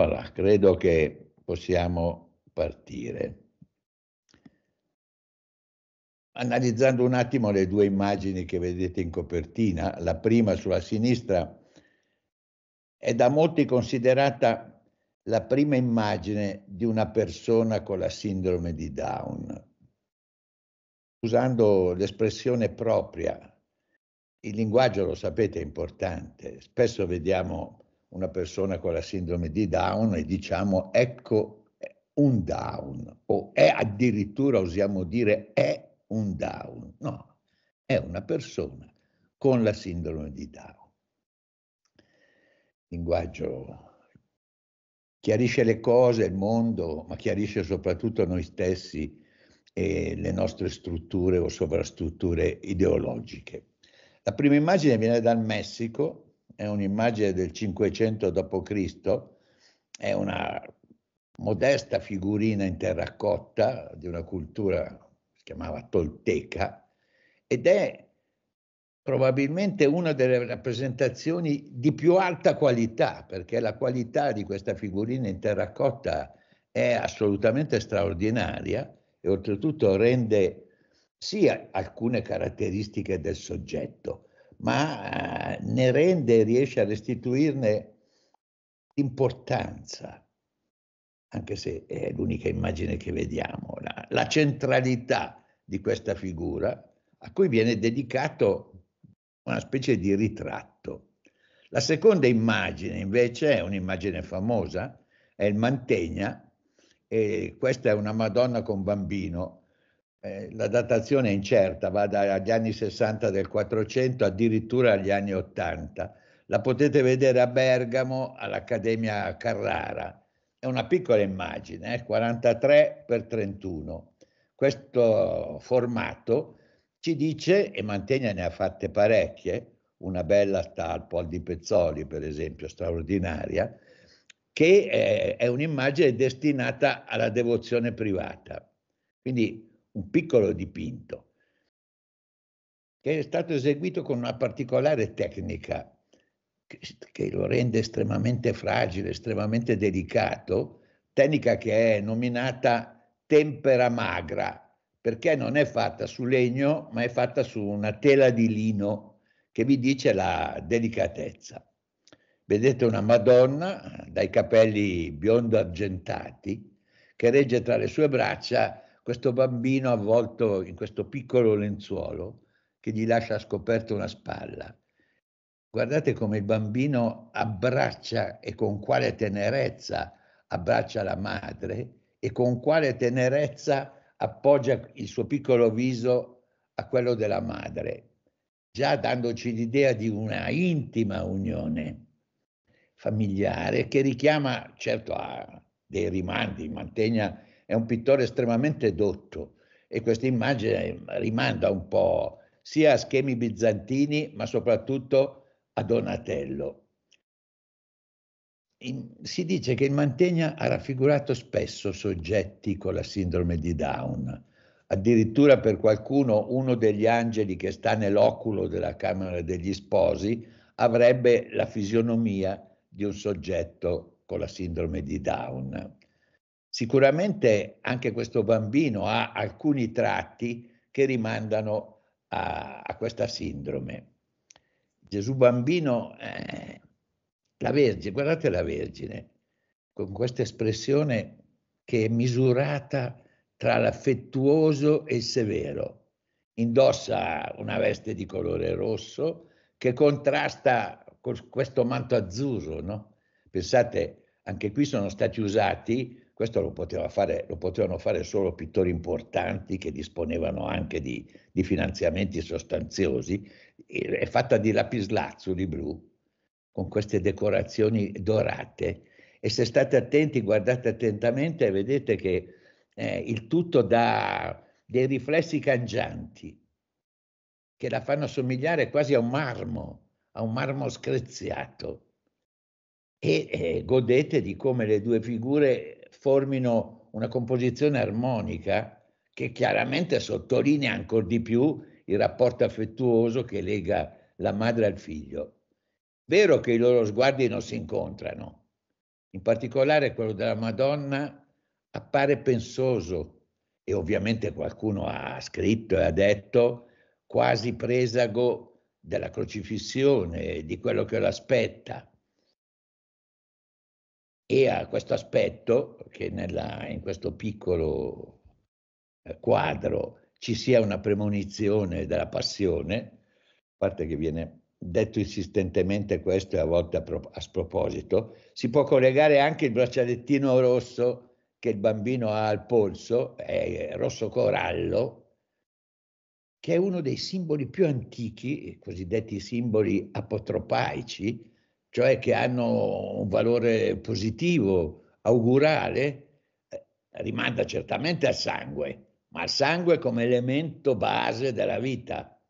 Voilà, credo che possiamo partire. Analizzando un attimo le due immagini che vedete in copertina, la prima sulla sinistra è da molti considerata la prima immagine di una persona con la sindrome di Down. Usando l'espressione propria, il linguaggio lo sapete è importante, spesso vediamo una persona con la sindrome di Down e diciamo ecco un down o è addirittura osiamo dire è un down. No, è una persona con la sindrome di Down. linguaggio chiarisce le cose, il mondo, ma chiarisce soprattutto noi stessi e le nostre strutture o sovrastrutture ideologiche. La prima immagine viene dal Messico, è un'immagine del 500 d.C., è una modesta figurina in terracotta di una cultura che si chiamava tolteca ed è probabilmente una delle rappresentazioni di più alta qualità, perché la qualità di questa figurina in terracotta è assolutamente straordinaria e oltretutto rende sia alcune caratteristiche del soggetto, ma eh, ne rende e riesce a restituirne l'importanza, anche se è l'unica immagine che vediamo, la, la centralità di questa figura a cui viene dedicato una specie di ritratto. La seconda immagine invece è un'immagine famosa, è il Mantegna, e questa è una Madonna con bambino, eh, la datazione è incerta, va dagli anni 60 del 400 addirittura agli anni 80. La potete vedere a Bergamo all'Accademia Carrara. È una piccola immagine, eh, 43 x 31. Questo formato ci dice, e Mantegna ne ha fatte parecchie, una bella sta al Pol di Pezzoli, per esempio, straordinaria, che è, è un'immagine destinata alla devozione privata. Quindi un piccolo dipinto che è stato eseguito con una particolare tecnica che, che lo rende estremamente fragile, estremamente delicato, tecnica che è nominata tempera magra, perché non è fatta su legno, ma è fatta su una tela di lino che vi dice la delicatezza. Vedete una Madonna dai capelli biondo argentati che regge tra le sue braccia questo bambino avvolto in questo piccolo lenzuolo che gli lascia scoperto una spalla. Guardate come il bambino abbraccia e con quale tenerezza abbraccia la madre e con quale tenerezza appoggia il suo piccolo viso a quello della madre, già dandoci l'idea di una intima unione familiare che richiama certo a dei rimandi, mantegna è un pittore estremamente dotto e questa immagine eh, rimanda un po' sia a schemi bizantini ma soprattutto a Donatello. In, si dice che il Mantegna ha raffigurato spesso soggetti con la sindrome di Down, addirittura per qualcuno uno degli angeli che sta nell'oculo della Camera degli Sposi avrebbe la fisionomia di un soggetto con la sindrome di Down. Sicuramente anche questo bambino ha alcuni tratti che rimandano a, a questa sindrome. Gesù bambino, eh, la Vergine, guardate la Vergine, con questa espressione che è misurata tra l'affettuoso e il severo. Indossa una veste di colore rosso che contrasta con questo manto azzurro, no? Pensate, anche qui sono stati usati questo lo, poteva fare, lo potevano fare solo pittori importanti che disponevano anche di, di finanziamenti sostanziosi. È fatta di lapislazzuli blu, con queste decorazioni dorate. E se state attenti, guardate attentamente, vedete che eh, il tutto dà dei riflessi cangianti che la fanno somigliare quasi a un marmo, a un marmo screziato. E eh, godete di come le due figure formino una composizione armonica che chiaramente sottolinea ancora di più il rapporto affettuoso che lega la madre al figlio. Vero che i loro sguardi non si incontrano, in particolare quello della Madonna appare pensoso e ovviamente qualcuno ha scritto e ha detto quasi presago della crocifissione, di quello che lo aspetta e a questo aspetto che nella, in questo piccolo eh, quadro ci sia una premonizione della passione, a parte che viene detto insistentemente questo e a volte a, pro, a sproposito, si può collegare anche il braccialettino rosso che il bambino ha al polso, è rosso corallo, che è uno dei simboli più antichi, i cosiddetti simboli apotropaici, cioè che hanno un valore positivo, augurale, eh, rimanda certamente al sangue, ma al sangue come elemento base della vita.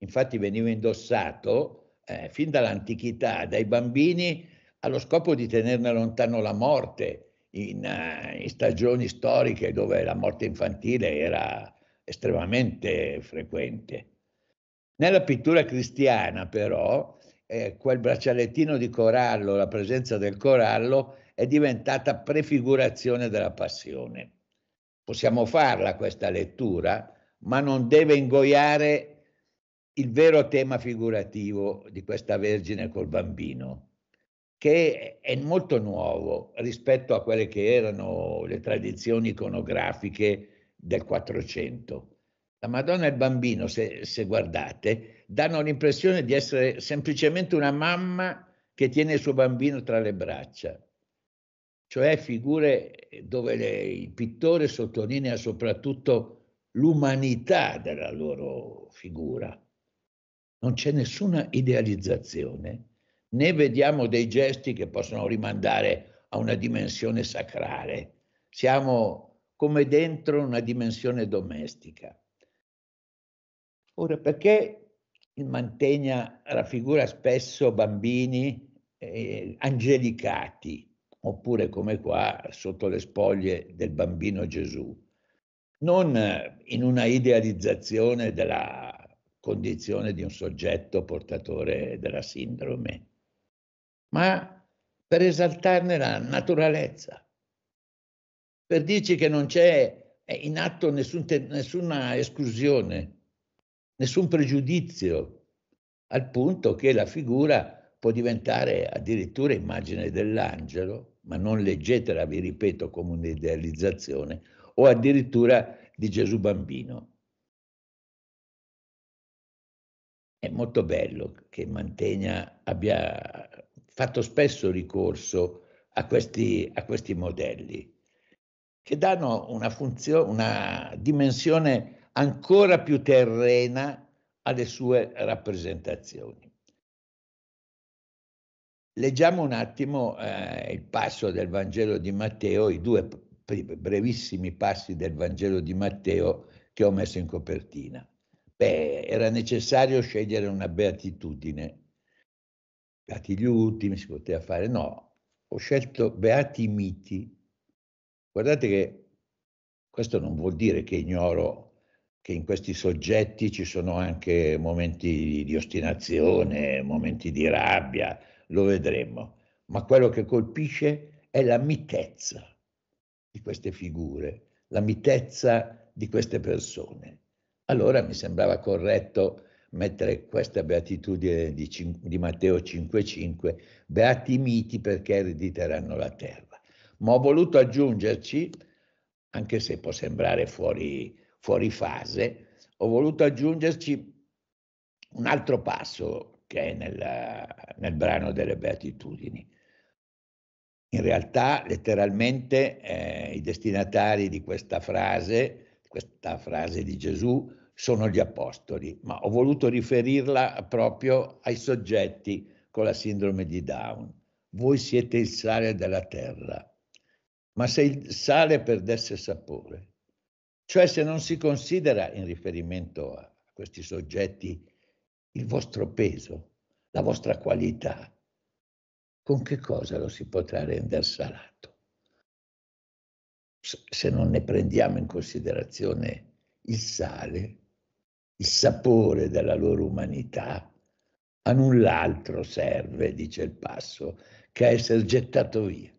Infatti veniva indossato eh, fin dall'antichità dai bambini allo scopo di tenerne lontano la morte in, uh, in stagioni storiche dove la morte infantile era estremamente frequente. Nella pittura cristiana però eh, quel braccialettino di corallo, la presenza del corallo, è diventata prefigurazione della passione. Possiamo farla questa lettura, ma non deve ingoiare il vero tema figurativo di questa Vergine col bambino, che è molto nuovo rispetto a quelle che erano le tradizioni iconografiche del Quattrocento. La Madonna e il bambino, se, se guardate, danno l'impressione di essere semplicemente una mamma che tiene il suo bambino tra le braccia, cioè figure dove le, il pittore sottolinea soprattutto l'umanità della loro figura. Non c'è nessuna idealizzazione, né vediamo dei gesti che possono rimandare a una dimensione sacrale. Siamo come dentro una dimensione domestica. Ora, perché il Mantegna raffigura spesso bambini eh, angelicati, oppure come qua sotto le spoglie del bambino Gesù, non eh, in una idealizzazione della condizione di un soggetto portatore della sindrome, ma per esaltarne la naturalezza, per dirci che non c'è eh, in atto nessun, nessuna esclusione, nessun pregiudizio, al punto che la figura può diventare addirittura immagine dell'angelo, ma non leggetela, vi ripeto, come un'idealizzazione, o addirittura di Gesù bambino. È molto bello che Mantegna abbia fatto spesso ricorso a questi, a questi modelli, che danno una, funzione, una dimensione ancora più terrena alle sue rappresentazioni. Leggiamo un attimo eh, il passo del Vangelo di Matteo, i due brevissimi passi del Vangelo di Matteo che ho messo in copertina. Beh, era necessario scegliere una beatitudine. Beati gli ultimi si poteva fare, no, ho scelto beati miti. Guardate che questo non vuol dire che ignoro che in questi soggetti ci sono anche momenti di ostinazione, momenti di rabbia, lo vedremo, ma quello che colpisce è la mitezza di queste figure, la mitezza di queste persone. Allora mi sembrava corretto mettere questa beatitudine di, di Matteo 5,5, beati i miti perché erediteranno la terra. Ma ho voluto aggiungerci, anche se può sembrare fuori fuori fase, ho voluto aggiungerci un altro passo che è nel, nel brano delle Beatitudini. In realtà, letteralmente, eh, i destinatari di questa frase, questa frase di Gesù, sono gli apostoli, ma ho voluto riferirla proprio ai soggetti con la sindrome di Down. Voi siete il sale della terra, ma se il sale perdesse sapore, cioè se non si considera in riferimento a questi soggetti il vostro peso, la vostra qualità, con che cosa lo si potrà rendere salato? Se non ne prendiamo in considerazione il sale, il sapore della loro umanità, a null'altro serve, dice il passo, che a essere gettato via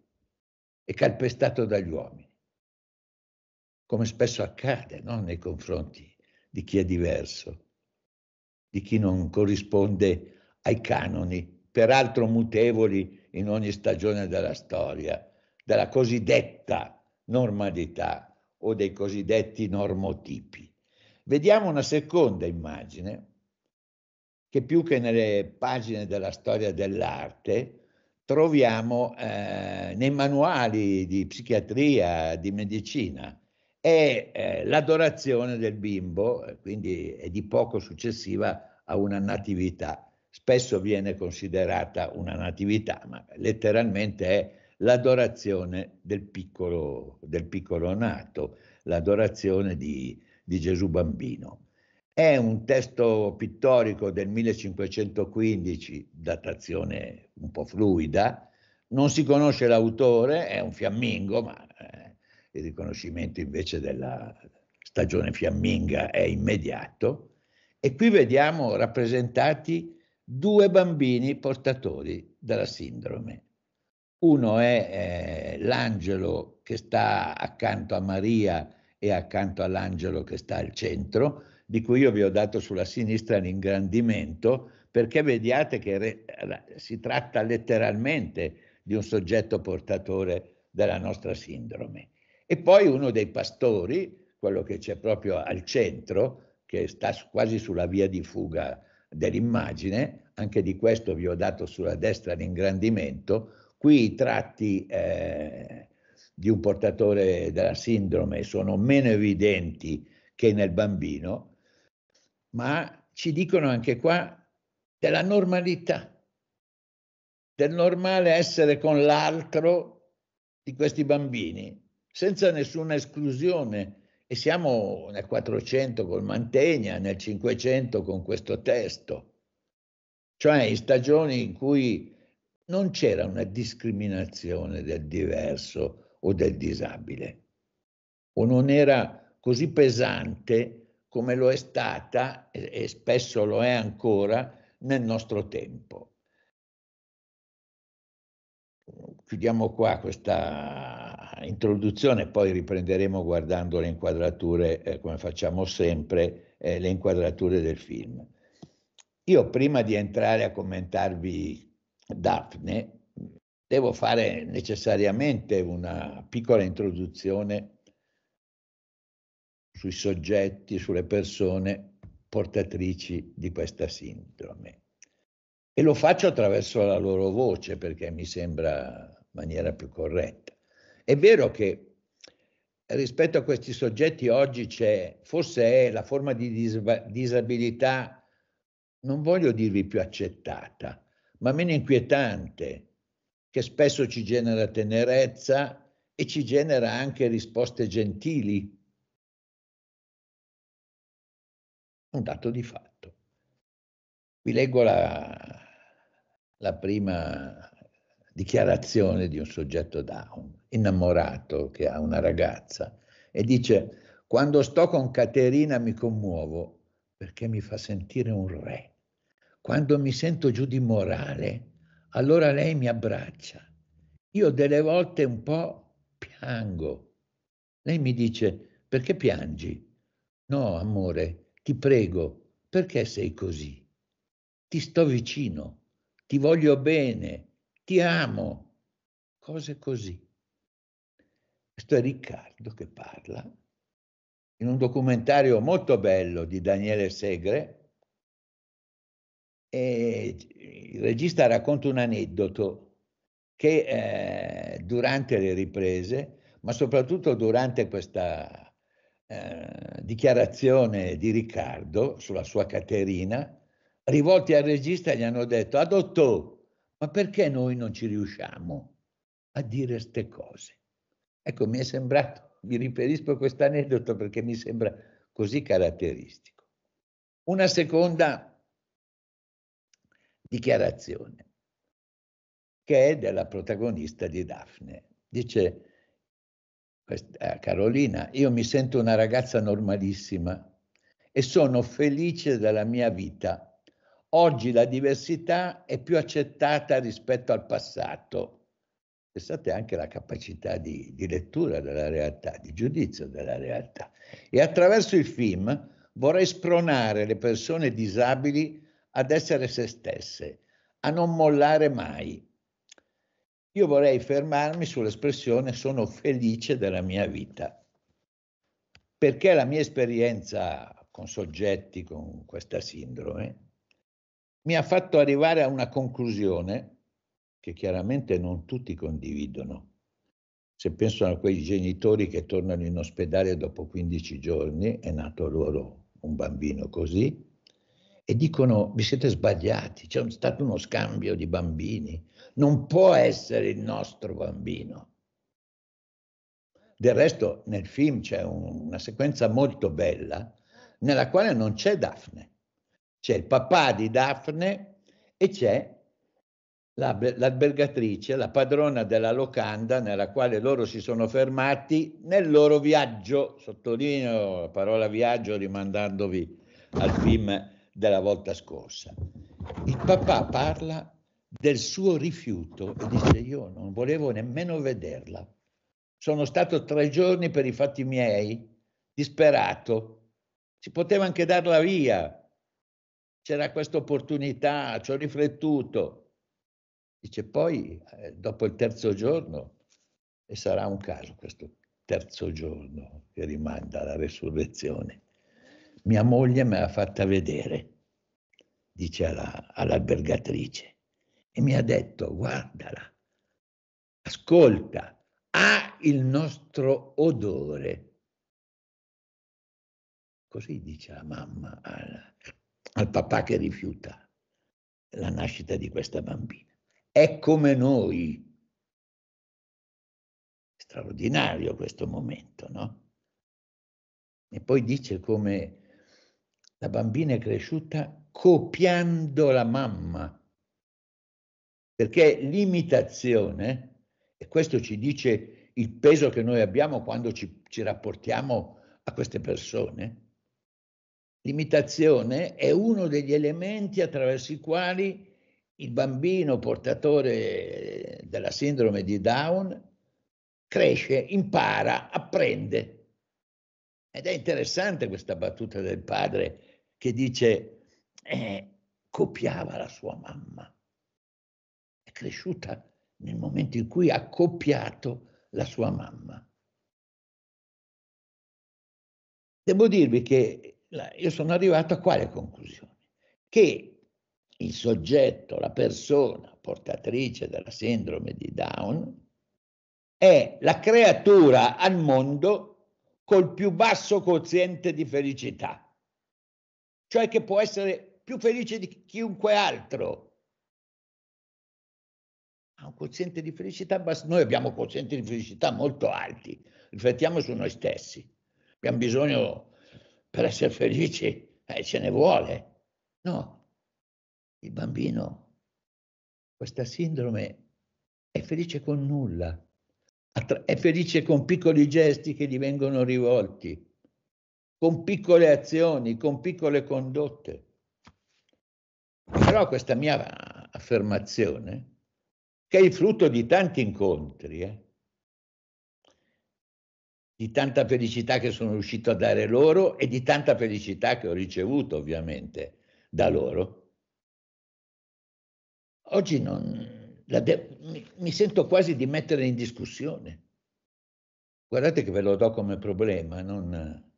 e calpestato dagli uomini come spesso accade no? nei confronti di chi è diverso, di chi non corrisponde ai canoni, peraltro mutevoli in ogni stagione della storia, della cosiddetta normalità o dei cosiddetti normotipi. Vediamo una seconda immagine che più che nelle pagine della storia dell'arte troviamo eh, nei manuali di psichiatria, di medicina, è eh, l'adorazione del bimbo, eh, quindi è di poco successiva a una natività. Spesso viene considerata una natività, ma letteralmente è l'adorazione del piccolo, del piccolo nato, l'adorazione di, di Gesù bambino. È un testo pittorico del 1515, datazione un po' fluida, non si conosce l'autore, è un fiammingo, ma il riconoscimento invece della stagione fiamminga è immediato e qui vediamo rappresentati due bambini portatori della sindrome. Uno è eh, l'angelo che sta accanto a Maria e accanto all'angelo che sta al centro, di cui io vi ho dato sulla sinistra l'ingrandimento, perché vediate che re, si tratta letteralmente di un soggetto portatore della nostra sindrome. E poi uno dei pastori, quello che c'è proprio al centro, che sta quasi sulla via di fuga dell'immagine, anche di questo vi ho dato sulla destra l'ingrandimento, qui i tratti eh, di un portatore della sindrome sono meno evidenti che nel bambino, ma ci dicono anche qua della normalità, del normale essere con l'altro di questi bambini, senza nessuna esclusione. E siamo nel 400 con Mantegna, nel 500 con questo testo, cioè in stagioni in cui non c'era una discriminazione del diverso o del disabile, o non era così pesante come lo è stata e spesso lo è ancora nel nostro tempo. Chiudiamo qua questa introduzione, poi riprenderemo guardando le inquadrature, eh, come facciamo sempre, eh, le inquadrature del film. Io prima di entrare a commentarvi Daphne, devo fare necessariamente una piccola introduzione sui soggetti, sulle persone portatrici di questa sindrome. E lo faccio attraverso la loro voce perché mi sembra maniera più corretta. È vero che rispetto a questi soggetti oggi c'è, forse è la forma di disabilità, non voglio dirvi più accettata, ma meno inquietante, che spesso ci genera tenerezza e ci genera anche risposte gentili. Un dato di fatto. Vi leggo la, la prima dichiarazione di un soggetto down, innamorato che ha una ragazza, e dice, quando sto con Caterina mi commuovo perché mi fa sentire un re. Quando mi sento giù di morale, allora lei mi abbraccia. Io delle volte un po' piango. Lei mi dice, perché piangi? No, amore, ti prego, perché sei così? Ti sto vicino, ti voglio bene, ti amo, cose così. Questo è Riccardo che parla in un documentario molto bello di Daniele Segre. E il regista racconta un aneddoto che eh, durante le riprese, ma soprattutto durante questa eh, dichiarazione di Riccardo sulla sua Caterina, rivolti al regista gli hanno detto, adottò, ma perché noi non ci riusciamo a dire queste cose? Ecco, mi è sembrato, mi riferisco a questo aneddoto perché mi sembra così caratteristico. Una seconda dichiarazione che è della protagonista di Daphne. Dice eh, Carolina, io mi sento una ragazza normalissima e sono felice della mia vita Oggi la diversità è più accettata rispetto al passato. Pensate anche alla capacità di, di lettura della realtà, di giudizio della realtà. E attraverso il film vorrei spronare le persone disabili ad essere se stesse, a non mollare mai. Io vorrei fermarmi sull'espressione sono felice della mia vita, perché la mia esperienza con soggetti con questa sindrome mi ha fatto arrivare a una conclusione che chiaramente non tutti condividono. Se pensano a quei genitori che tornano in ospedale dopo 15 giorni, è nato loro un bambino così, e dicono vi siete sbagliati, c'è stato uno scambio di bambini, non può essere il nostro bambino. Del resto nel film c'è un, una sequenza molto bella nella quale non c'è Daphne, c'è il papà di Daphne e c'è l'albergatrice, la padrona della locanda nella quale loro si sono fermati nel loro viaggio, sottolineo la parola viaggio rimandandovi al film della volta scorsa. Il papà parla del suo rifiuto e dice io non volevo nemmeno vederla. Sono stato tre giorni per i fatti miei, disperato. Si poteva anche darla via, c'era questa opportunità, ci ho riflettuto. Dice poi, eh, dopo il terzo giorno, e sarà un caso questo terzo giorno che rimanda alla resurrezione, mia moglie me l'ha fatta vedere, dice alla, all'albergatrice, e mi ha detto, guardala, ascolta, ha il nostro odore. Così dice la mamma alla, al papà che rifiuta la nascita di questa bambina. È come noi. Straordinario questo momento, no? E poi dice come la bambina è cresciuta copiando la mamma, perché l'imitazione, e questo ci dice il peso che noi abbiamo quando ci, ci rapportiamo a queste persone, L'imitazione è uno degli elementi attraverso i quali il bambino portatore della sindrome di Down cresce, impara, apprende. Ed è interessante questa battuta del padre che dice, eh, copiava la sua mamma. È cresciuta nel momento in cui ha copiato la sua mamma. Devo dirvi che io sono arrivato a quale conclusione? Che il soggetto, la persona portatrice della sindrome di Down è la creatura al mondo col più basso quoziente di felicità, cioè che può essere più felice di chiunque altro. Ha un quoziente di felicità basso. Noi abbiamo quozienti di felicità molto alti, riflettiamo su noi stessi. Abbiamo bisogno per essere felici eh, ce ne vuole. No, il bambino, questa sindrome, è felice con nulla, è felice con piccoli gesti che gli vengono rivolti, con piccole azioni, con piccole condotte. Però questa mia affermazione, che è il frutto di tanti incontri, eh, di tanta felicità che sono riuscito a dare loro e di tanta felicità che ho ricevuto ovviamente da loro. Oggi non, de- mi, mi sento quasi di mettere in discussione. Guardate che ve lo do come problema. Non...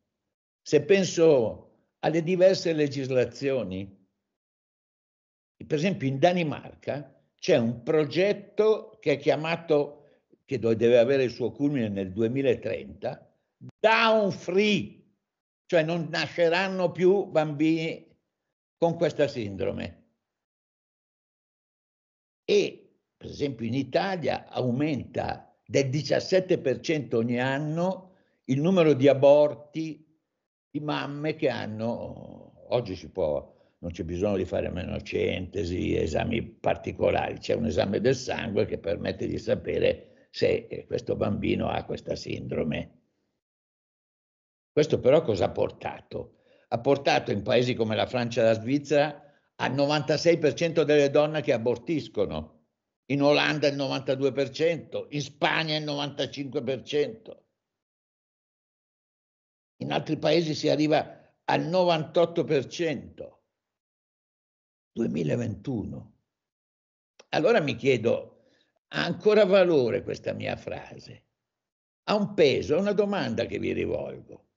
Se penso alle diverse legislazioni, per esempio in Danimarca c'è un progetto che è chiamato che deve avere il suo culmine nel 2030, down free, cioè non nasceranno più bambini con questa sindrome. E per esempio in Italia aumenta del 17% ogni anno il numero di aborti di mamme che hanno, oggi si può, non c'è bisogno di fare meno centesi, esami particolari, c'è un esame del sangue che permette di sapere se questo bambino ha questa sindrome. Questo però cosa ha portato? Ha portato in paesi come la Francia e la Svizzera al 96% delle donne che abortiscono, in Olanda il 92%, in Spagna il 95%. In altri paesi si arriva al 98%. 2021. Allora mi chiedo, ha ancora valore questa mia frase. Ha un peso, è una domanda che vi rivolgo.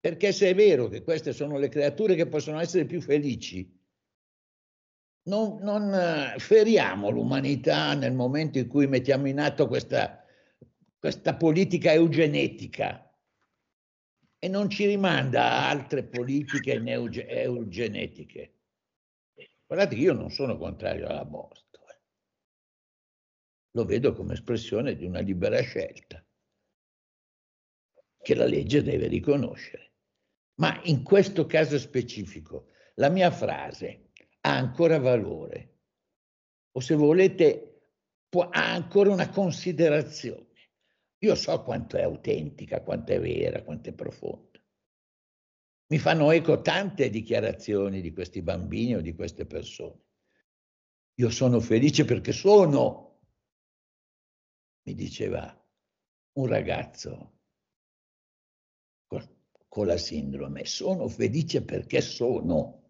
Perché se è vero che queste sono le creature che possono essere più felici, non, non eh, feriamo l'umanità nel momento in cui mettiamo in atto questa, questa politica eugenetica e non ci rimanda a altre politiche eugenetiche. Guardate, io non sono contrario alla morte lo vedo come espressione di una libera scelta che la legge deve riconoscere. Ma in questo caso specifico la mia frase ha ancora valore o se volete può, ha ancora una considerazione. Io so quanto è autentica, quanto è vera, quanto è profonda. Mi fanno eco tante dichiarazioni di questi bambini o di queste persone. Io sono felice perché sono mi diceva un ragazzo con, con la sindrome, sono felice perché sono.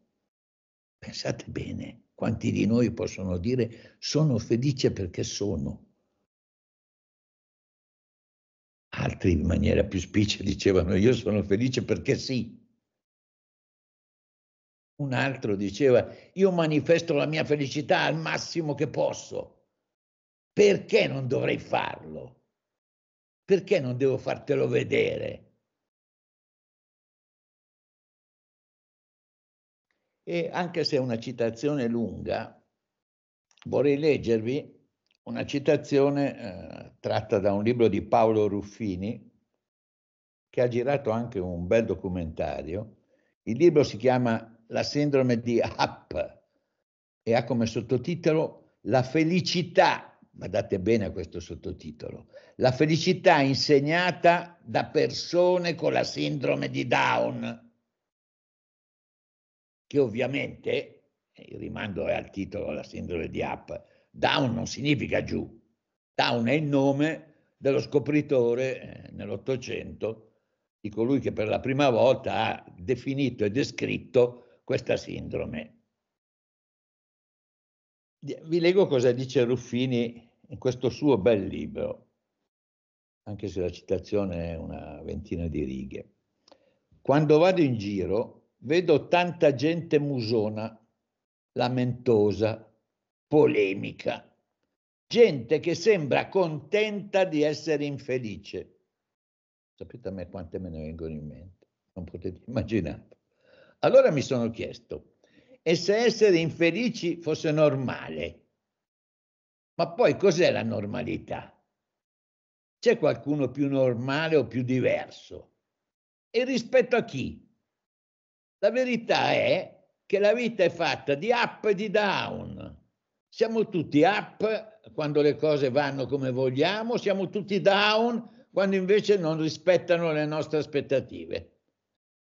Pensate bene, quanti di noi possono dire sono felice perché sono. Altri in maniera più spiccia dicevano io sono felice perché sì. Un altro diceva io manifesto la mia felicità al massimo che posso. Perché non dovrei farlo? Perché non devo fartelo vedere? E anche se è una citazione lunga, vorrei leggervi una citazione eh, tratta da un libro di Paolo Ruffini, che ha girato anche un bel documentario. Il libro si chiama La sindrome di Happ e ha come sottotitolo La felicità badate bene a questo sottotitolo, la felicità insegnata da persone con la sindrome di Down, che ovviamente, il rimando è al titolo la sindrome di Up, Down non significa giù, Down è il nome dello scopritore eh, nell'Ottocento, di colui che per la prima volta ha definito e descritto questa sindrome. Vi leggo cosa dice Ruffini in questo suo bel libro, anche se la citazione è una ventina di righe. Quando vado in giro vedo tanta gente musona, lamentosa, polemica, gente che sembra contenta di essere infelice. Sapete a me quante me ne vengono in mente, non potete immaginare. Allora mi sono chiesto, e se essere infelici fosse normale? Ma poi cos'è la normalità? C'è qualcuno più normale o più diverso? E rispetto a chi? La verità è che la vita è fatta di up e di down. Siamo tutti up quando le cose vanno come vogliamo, siamo tutti down quando invece non rispettano le nostre aspettative.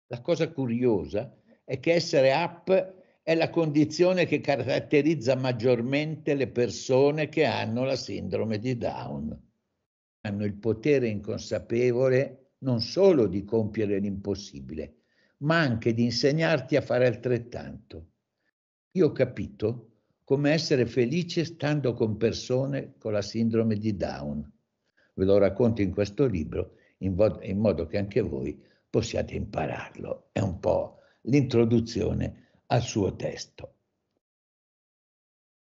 La cosa curiosa è che essere up è la condizione che caratterizza maggiormente le persone che hanno la sindrome di Down. Hanno il potere inconsapevole non solo di compiere l'impossibile, ma anche di insegnarti a fare altrettanto. Io ho capito come essere felice stando con persone con la sindrome di Down. Ve lo racconto in questo libro in, vo- in modo che anche voi possiate impararlo. È un po' l'introduzione al suo testo.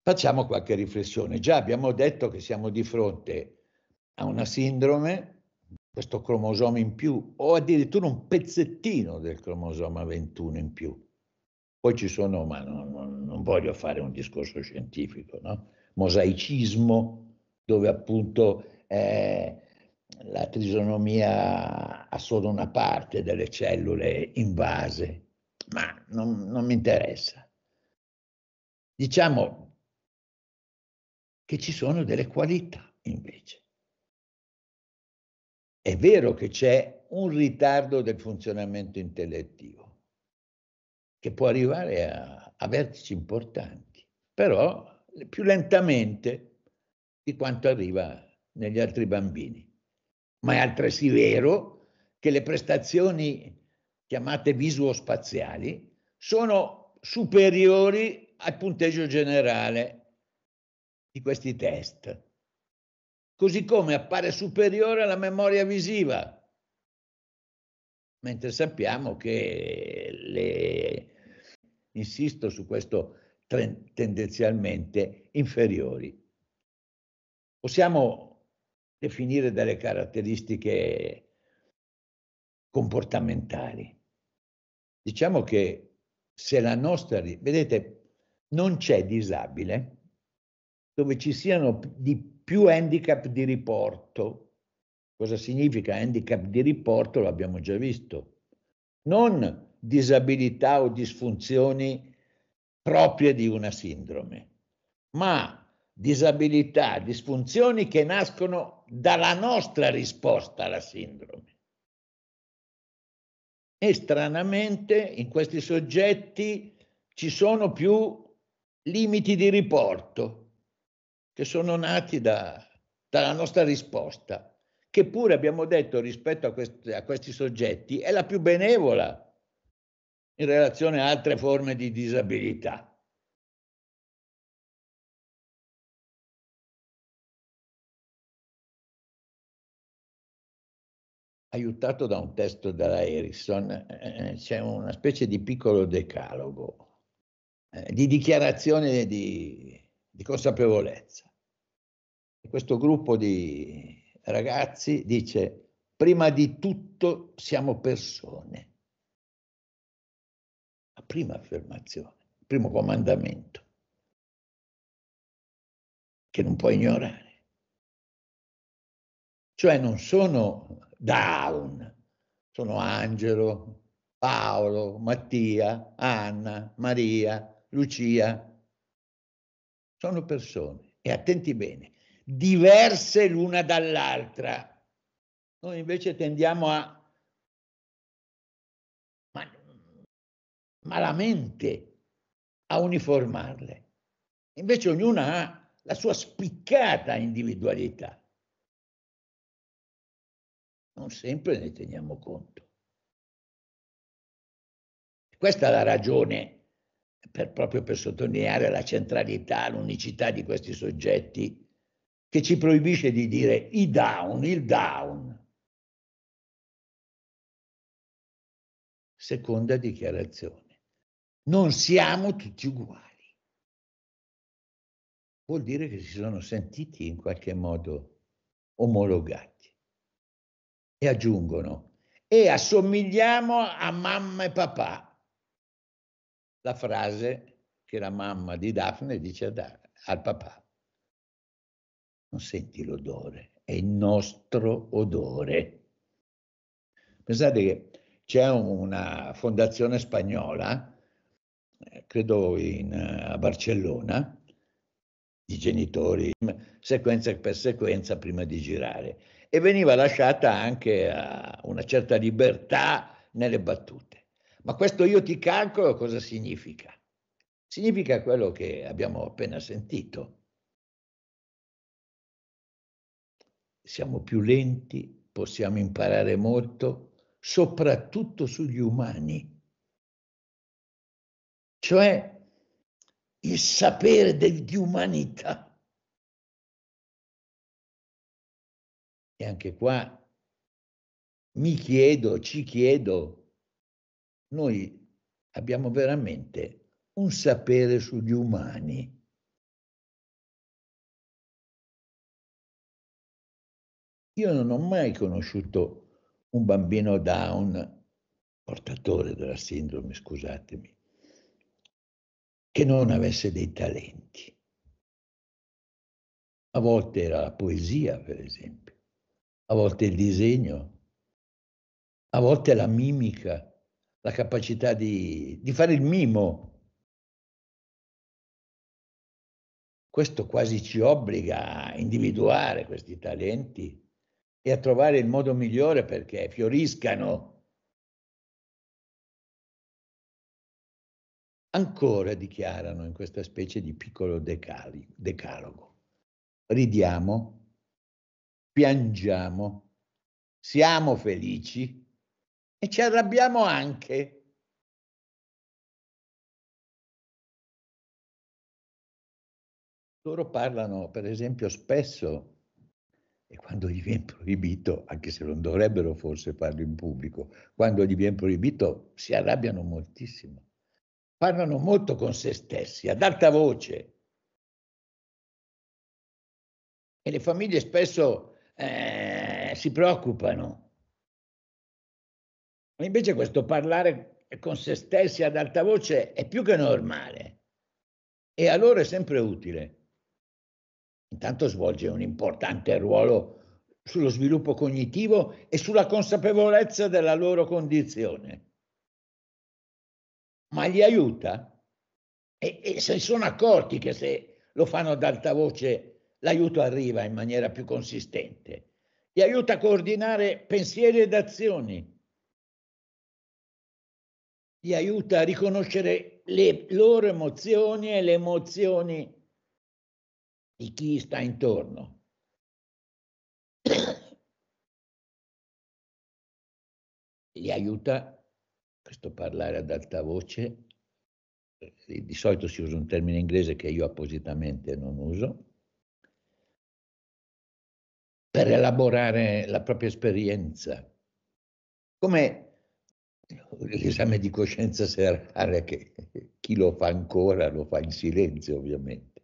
Facciamo qualche riflessione. Già abbiamo detto che siamo di fronte a una sindrome, questo cromosoma in più, o addirittura un pezzettino del cromosoma 21 in più. Poi ci sono, ma non, non voglio fare un discorso scientifico, no? mosaicismo, dove appunto eh, la trisonomia ha solo una parte delle cellule invase, ma non, non mi interessa. Diciamo che ci sono delle qualità invece. È vero che c'è un ritardo del funzionamento intellettivo che può arrivare a, a vertici importanti, però più lentamente di quanto arriva negli altri bambini. Ma è altresì vero che le prestazioni chiamate visuospaziali, sono superiori al punteggio generale di questi test. Così come appare superiore alla memoria visiva, mentre sappiamo che le, insisto su questo, tendenzialmente inferiori. Possiamo definire delle caratteristiche comportamentali. Diciamo che se la nostra, vedete, non c'è disabile dove ci siano di più handicap di riporto. Cosa significa handicap di riporto? L'abbiamo già visto. Non disabilità o disfunzioni proprie di una sindrome, ma disabilità, disfunzioni che nascono dalla nostra risposta alla sindrome e stranamente in questi soggetti ci sono più limiti di riporto che sono nati da, dalla nostra risposta, che pure abbiamo detto rispetto a questi, a questi soggetti è la più benevola in relazione a altre forme di disabilità. aiutato da un testo della Erickson, eh, eh, c'è una specie di piccolo decalogo eh, di dichiarazione di, di consapevolezza. E questo gruppo di ragazzi dice, prima di tutto siamo persone. La prima affermazione, il primo comandamento, che non puoi ignorare. Cioè non sono down. Sono Angelo, Paolo, Mattia, Anna, Maria, Lucia. Sono persone, e attenti bene, diverse l'una dall'altra. Noi invece tendiamo a malamente a uniformarle. Invece ognuna ha la sua spiccata individualità. Non sempre ne teniamo conto. Questa è la ragione per, proprio per sottolineare la centralità, l'unicità di questi soggetti che ci proibisce di dire i down, il down. Seconda dichiarazione. Non siamo tutti uguali. Vuol dire che si sono sentiti in qualche modo omologati e aggiungono e assomigliamo a mamma e papà. La frase che la mamma di Daphne dice ad, al papà. Non senti l'odore, è il nostro odore. Pensate che c'è una fondazione spagnola, eh, credo in, eh, a Barcellona, di genitori, sequenza per sequenza prima di girare e veniva lasciata anche eh, una certa libertà nelle battute. Ma questo io ti calcolo cosa significa? Significa quello che abbiamo appena sentito. Siamo più lenti, possiamo imparare molto, soprattutto sugli umani. Cioè il sapere di umanità E anche qua mi chiedo, ci chiedo, noi abbiamo veramente un sapere sugli umani. Io non ho mai conosciuto un bambino down, portatore della sindrome, scusatemi, che non avesse dei talenti. A volte era la poesia, per esempio a volte il disegno, a volte la mimica, la capacità di, di fare il mimo. Questo quasi ci obbliga a individuare questi talenti e a trovare il modo migliore perché fioriscano. Ancora dichiarano in questa specie di piccolo decalogo. Ridiamo piangiamo, siamo felici e ci arrabbiamo anche. Loro parlano, per esempio, spesso, e quando gli viene proibito, anche se non dovrebbero forse farlo in pubblico, quando gli viene proibito si arrabbiano moltissimo. Parlano molto con se stessi, ad alta voce. E le famiglie spesso eh, si preoccupano. Invece questo parlare con se stessi ad alta voce è più che normale e a loro è sempre utile. Intanto svolge un importante ruolo sullo sviluppo cognitivo e sulla consapevolezza della loro condizione. Ma gli aiuta e, e se sono accorti che se lo fanno ad alta voce l'aiuto arriva in maniera più consistente, gli aiuta a coordinare pensieri ed azioni, gli aiuta a riconoscere le loro emozioni e le emozioni di chi sta intorno. Gli aiuta, questo parlare ad alta voce, di solito si usa un termine inglese che io appositamente non uso, per elaborare la propria esperienza. Come l'esame di coscienza serale, che chi lo fa ancora lo fa in silenzio ovviamente.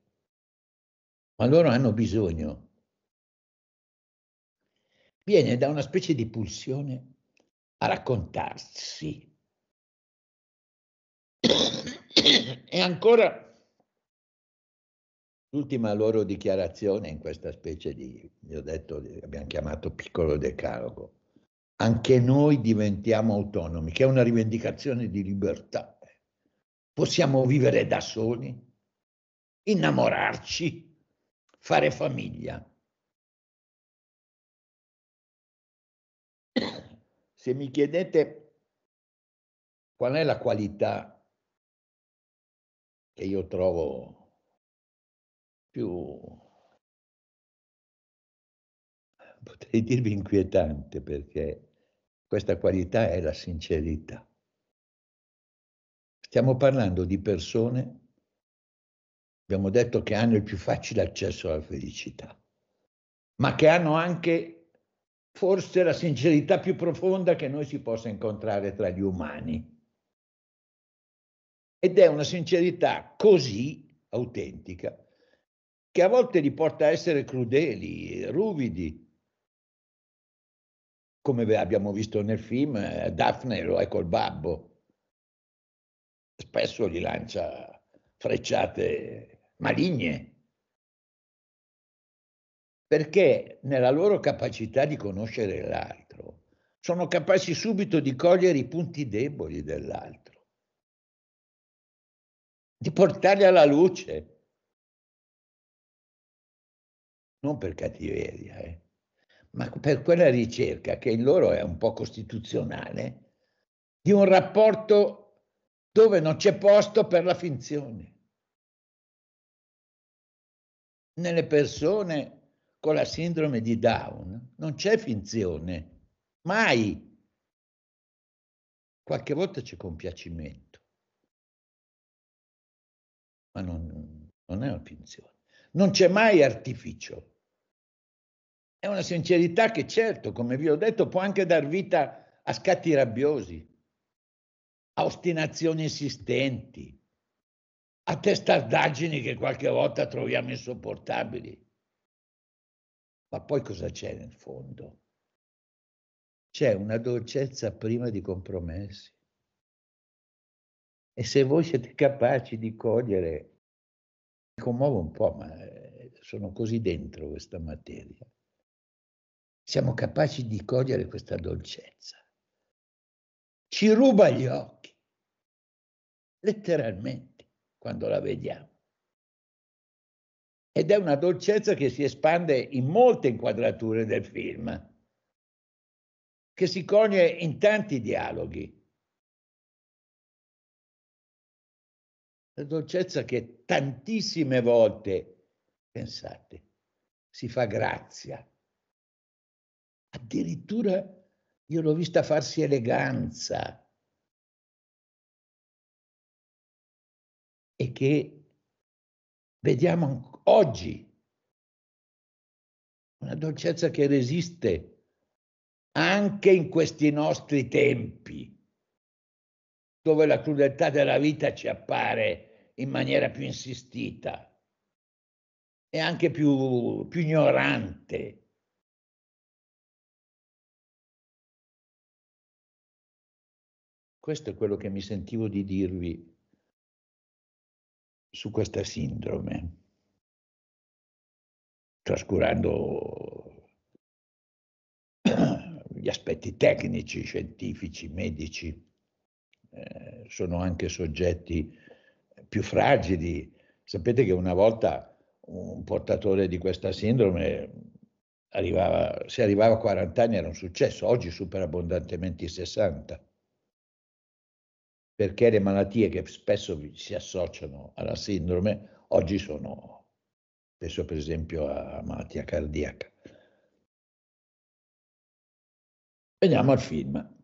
Ma loro hanno bisogno. Viene da una specie di pulsione a raccontarsi. E ancora L'ultima loro dichiarazione in questa specie di, vi ho detto, abbiamo chiamato piccolo decalogo, anche noi diventiamo autonomi, che è una rivendicazione di libertà. Possiamo vivere da soli, innamorarci, fare famiglia. Se mi chiedete qual è la qualità che io trovo più, potrei dirvi inquietante, perché questa qualità è la sincerità. Stiamo parlando di persone, abbiamo detto che hanno il più facile accesso alla felicità, ma che hanno anche forse la sincerità più profonda che noi si possa incontrare tra gli umani. Ed è una sincerità così autentica che a volte li porta a essere crudeli, ruvidi, come abbiamo visto nel film, eh, Daphne lo è col babbo. Spesso gli lancia frecciate maligne. Perché nella loro capacità di conoscere l'altro sono capaci subito di cogliere i punti deboli dell'altro, di portarli alla luce non per cattiveria, eh, ma per quella ricerca che in loro è un po' costituzionale, di un rapporto dove non c'è posto per la finzione. Nelle persone con la sindrome di Down non c'è finzione, mai. Qualche volta c'è compiacimento, ma non, non è una finzione. Non c'è mai artificio. È una sincerità che certo, come vi ho detto, può anche dar vita a scatti rabbiosi, a ostinazioni insistenti, a testardaggini che qualche volta troviamo insopportabili. Ma poi cosa c'è nel fondo? C'è una dolcezza prima di compromessi. E se voi siete capaci di cogliere, mi commuovo un po', ma eh, sono così dentro questa materia, siamo capaci di cogliere questa dolcezza. Ci ruba gli occhi, letteralmente, quando la vediamo. Ed è una dolcezza che si espande in molte inquadrature del film, che si coglie in tanti dialoghi. La dolcezza che tantissime volte, pensate, si fa grazia Addirittura io l'ho vista farsi eleganza e che vediamo oggi una dolcezza che resiste anche in questi nostri tempi, dove la crudeltà della vita ci appare in maniera più insistita e anche più, più ignorante. Questo è quello che mi sentivo di dirvi su questa sindrome, trascurando gli aspetti tecnici, scientifici, medici. Eh, sono anche soggetti più fragili. Sapete che una volta un portatore di questa sindrome arrivava, se arrivava a 40 anni era un successo, oggi supera abbondantemente i 60 perché le malattie che spesso si associano alla sindrome oggi sono, penso per esempio a malattia cardiaca. Veniamo al film.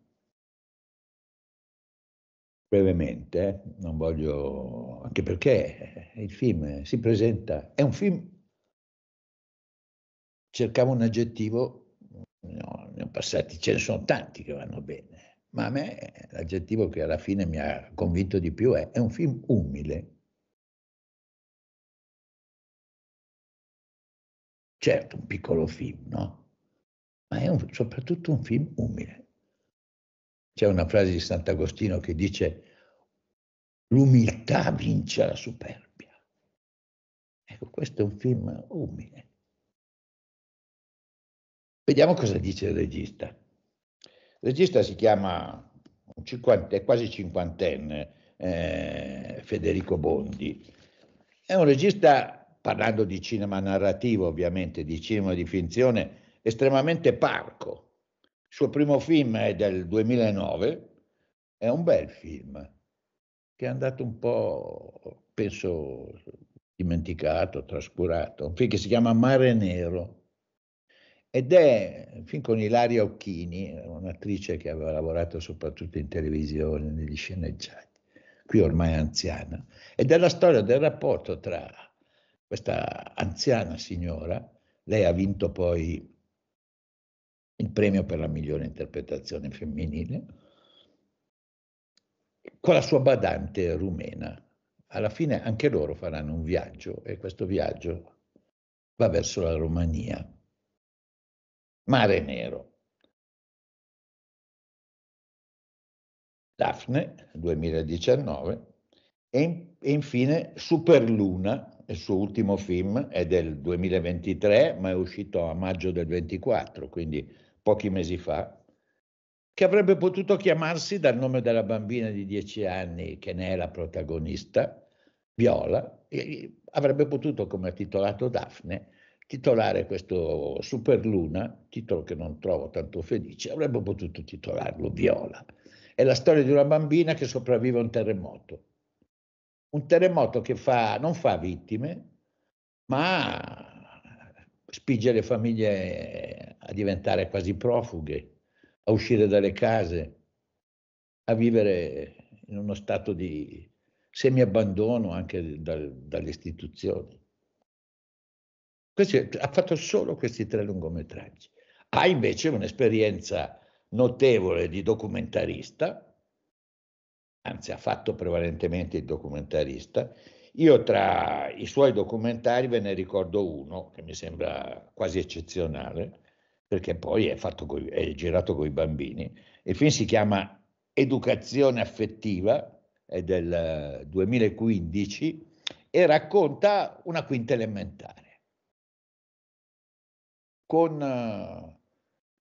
Brevemente, eh? non voglio, anche perché il film si presenta, è un film, cercavo un aggettivo, no, ne ho passati, ce ne sono tanti che vanno bene ma a me l'aggettivo che alla fine mi ha convinto di più è, è un film umile. Certo, un piccolo film, no? Ma è un, soprattutto un film umile. C'è una frase di Sant'Agostino che dice l'umiltà vince la superbia. Ecco, questo è un film umile. Vediamo cosa dice il regista. Il regista si chiama è quasi cinquantenne eh, Federico Bondi. È un regista, parlando di cinema narrativo ovviamente, di cinema di finzione, estremamente parco. Il suo primo film è del 2009, è un bel film che è andato un po', penso, dimenticato, trascurato. Un film che si chiama Mare Nero ed è fin con Ilaria Occhini, un'attrice che aveva lavorato soprattutto in televisione, negli sceneggiati, qui ormai anziana, ed è la storia del rapporto tra questa anziana signora, lei ha vinto poi il premio per la migliore interpretazione femminile, con la sua badante rumena. Alla fine anche loro faranno un viaggio e questo viaggio va verso la Romania. Mare Nero. Daphne 2019 e, e infine Superluna, il suo ultimo film è del 2023 ma è uscito a maggio del 24, quindi pochi mesi fa, che avrebbe potuto chiamarsi dal nome della bambina di 10 anni che ne è la protagonista, Viola, avrebbe potuto, come ha titolato Daphne, titolare questo Superluna, titolo che non trovo tanto felice, avrebbe potuto titolarlo Viola. È la storia di una bambina che sopravvive a un terremoto. Un terremoto che fa, non fa vittime, ma spinge le famiglie a diventare quasi profughe, a uscire dalle case, a vivere in uno stato di semi-abbandono anche dal, dalle istituzioni. Questi, ha fatto solo questi tre lungometraggi. Ha invece un'esperienza notevole di documentarista, anzi ha fatto prevalentemente il documentarista. Io tra i suoi documentari ve ne ricordo uno che mi sembra quasi eccezionale, perché poi è, coi, è girato con i bambini. Il film si chiama Educazione affettiva, è del 2015 e racconta una quinta elementare con eh,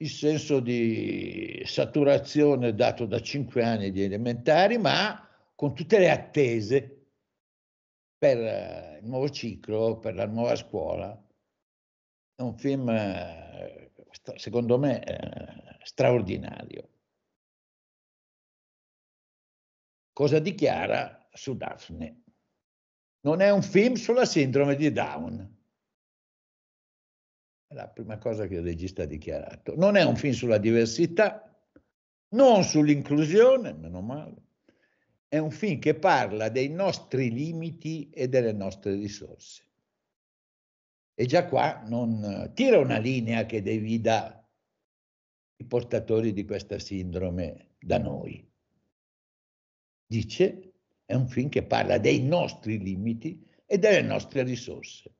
il senso di saturazione dato da cinque anni di elementari, ma con tutte le attese per eh, il nuovo ciclo, per la nuova scuola. È un film, eh, secondo me, straordinario. Cosa dichiara su Daphne? Non è un film sulla sindrome di Down è la prima cosa che il regista ha dichiarato. Non è un film sulla diversità, non sull'inclusione, meno male. È un film che parla dei nostri limiti e delle nostre risorse. E già qua non tira una linea che divida i portatori di questa sindrome da noi. Dice, è un film che parla dei nostri limiti e delle nostre risorse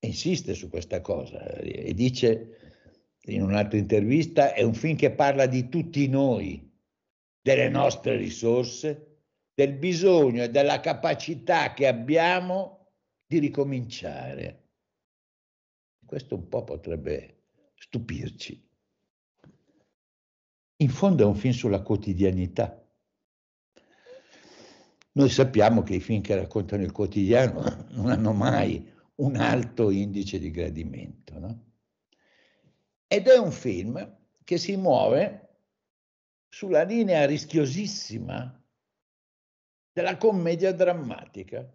insiste su questa cosa e dice in un'altra intervista è un film che parla di tutti noi, delle nostre risorse, del bisogno e della capacità che abbiamo di ricominciare. Questo un po' potrebbe stupirci. In fondo è un film sulla quotidianità. Noi sappiamo che i film che raccontano il quotidiano non hanno mai un alto indice di gradimento. No? Ed è un film che si muove sulla linea rischiosissima della commedia drammatica.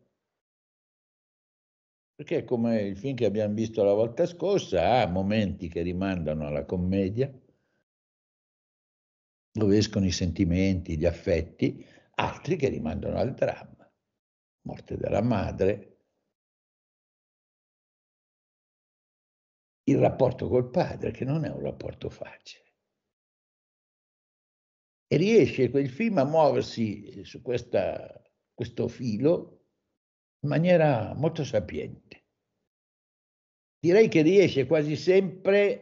Perché come il film che abbiamo visto la volta scorsa ha momenti che rimandano alla commedia, dove escono i sentimenti, gli affetti, altri che rimandano al dramma. Morte della madre, il rapporto col padre, che non è un rapporto facile. E riesce quel film a muoversi eh, su questa, questo filo in maniera molto sapiente. Direi che riesce quasi sempre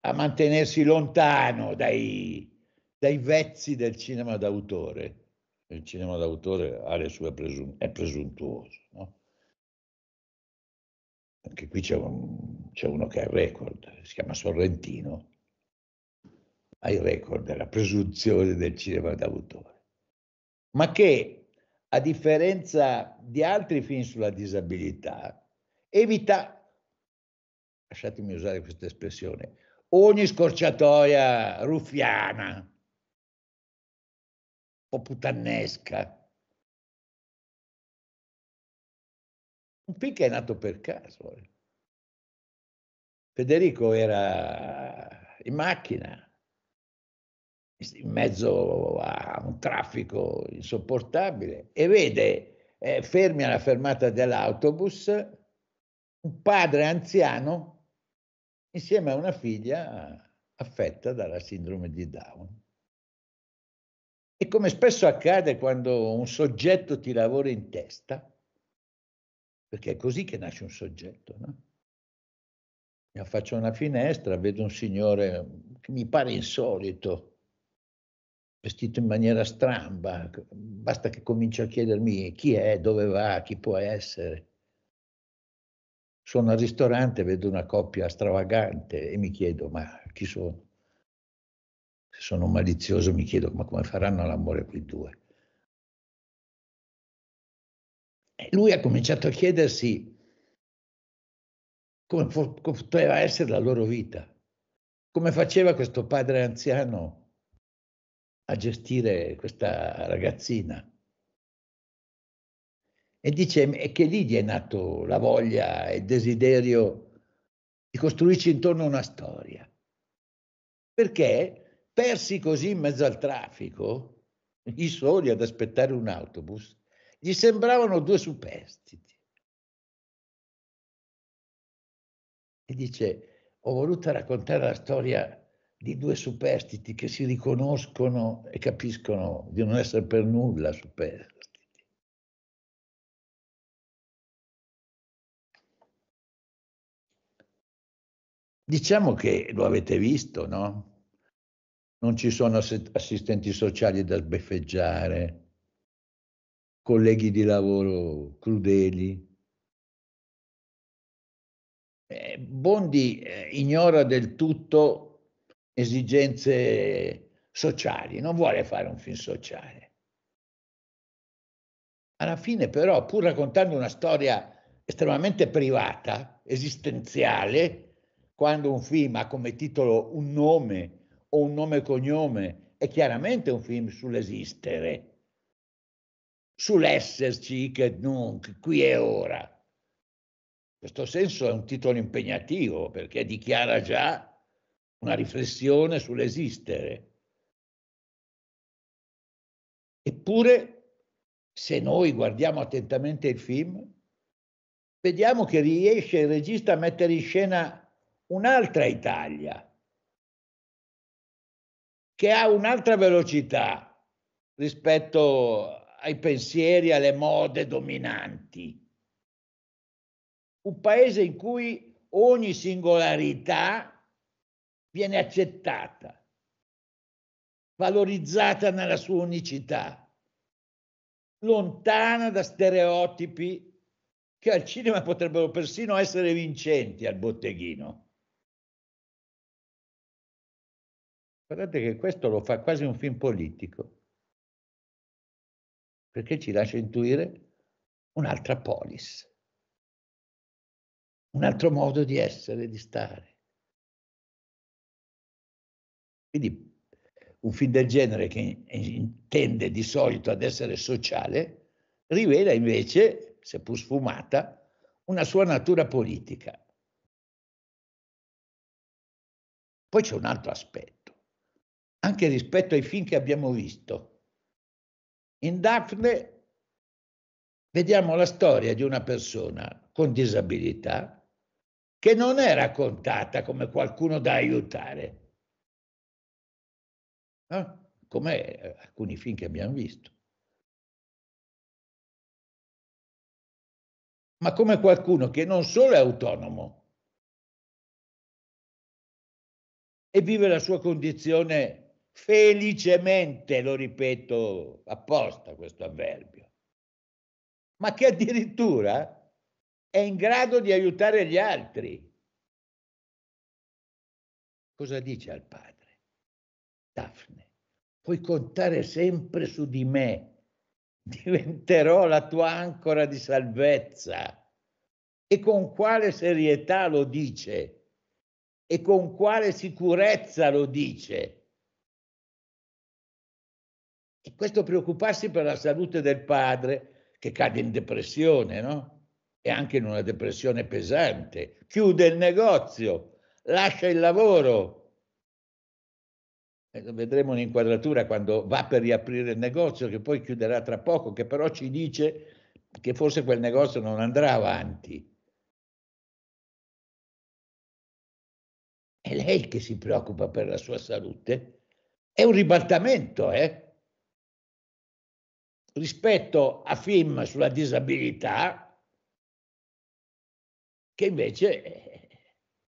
a mantenersi lontano dai, dai vezzi del cinema d'autore. Il cinema d'autore ha le sue presun- è presuntuoso. No? Anche qui c'è un, c'è uno che ha il record, si chiama Sorrentino, ha il record della presunzione del cinema d'autore, ma che a differenza di altri film sulla disabilità evita, lasciatemi usare questa espressione, ogni scorciatoia ruffiana, un po' puttanesca. Un film che è nato per caso. Eh. Federico era in macchina, in mezzo a un traffico insopportabile e vede eh, fermi alla fermata dell'autobus un padre anziano insieme a una figlia affetta dalla sindrome di Down. E come spesso accade quando un soggetto ti lavora in testa, perché è così che nasce un soggetto, no? mi affaccio a una finestra, vedo un signore che mi pare insolito, vestito in maniera stramba, basta che cominci a chiedermi chi è, dove va, chi può essere. Sono al ristorante, vedo una coppia stravagante e mi chiedo ma chi sono? Se sono malizioso mi chiedo ma come faranno l'amore quei due? E lui ha cominciato a chiedersi come poteva essere la loro vita, come faceva questo padre anziano a gestire questa ragazzina. E dice che lì gli è nato la voglia e il desiderio di costruirci intorno una storia. Perché persi così in mezzo al traffico, i soli ad aspettare un autobus, gli sembravano due superstiti. e dice ho voluto raccontare la storia di due superstiti che si riconoscono e capiscono di non essere per nulla superstiti. Diciamo che lo avete visto, no? Non ci sono assistenti sociali da sbeffeggiare, colleghi di lavoro crudeli, eh, Bondi eh, ignora del tutto esigenze sociali, non vuole fare un film sociale. Alla fine però, pur raccontando una storia estremamente privata, esistenziale, quando un film ha come titolo un nome o un nome e cognome, è chiaramente un film sull'esistere, sull'esserci che non, qui e ora. In questo senso è un titolo impegnativo perché dichiara già una riflessione sull'esistere. Eppure, se noi guardiamo attentamente il film, vediamo che riesce il regista a mettere in scena un'altra Italia, che ha un'altra velocità rispetto ai pensieri, alle mode dominanti un paese in cui ogni singolarità viene accettata, valorizzata nella sua unicità, lontana da stereotipi che al cinema potrebbero persino essere vincenti al botteghino. Guardate che questo lo fa quasi un film politico, perché ci lascia intuire un'altra polis un altro modo di essere, di stare. Quindi un film del genere che intende di solito ad essere sociale rivela invece, seppur sfumata, una sua natura politica. Poi c'è un altro aspetto, anche rispetto ai film che abbiamo visto. In Daphne vediamo la storia di una persona con disabilità che non è raccontata come qualcuno da aiutare, eh? come alcuni film che abbiamo visto. ma come qualcuno che non solo è autonomo e vive la sua condizione felicemente, lo ripeto apposta questo avverbio, ma che addirittura è in grado di aiutare gli altri. Cosa dice al padre? Daphne, puoi contare sempre su di me, diventerò la tua ancora di salvezza. E con quale serietà lo dice? E con quale sicurezza lo dice? E questo preoccuparsi per la salute del padre, che cade in depressione, no? e anche in una depressione pesante, chiude il negozio, lascia il lavoro. Eh, vedremo un'inquadratura quando va per riaprire il negozio, che poi chiuderà tra poco, che però ci dice che forse quel negozio non andrà avanti. È lei che si preoccupa per la sua salute. È un ribaltamento, eh? Rispetto a film sulla disabilità, che invece eh,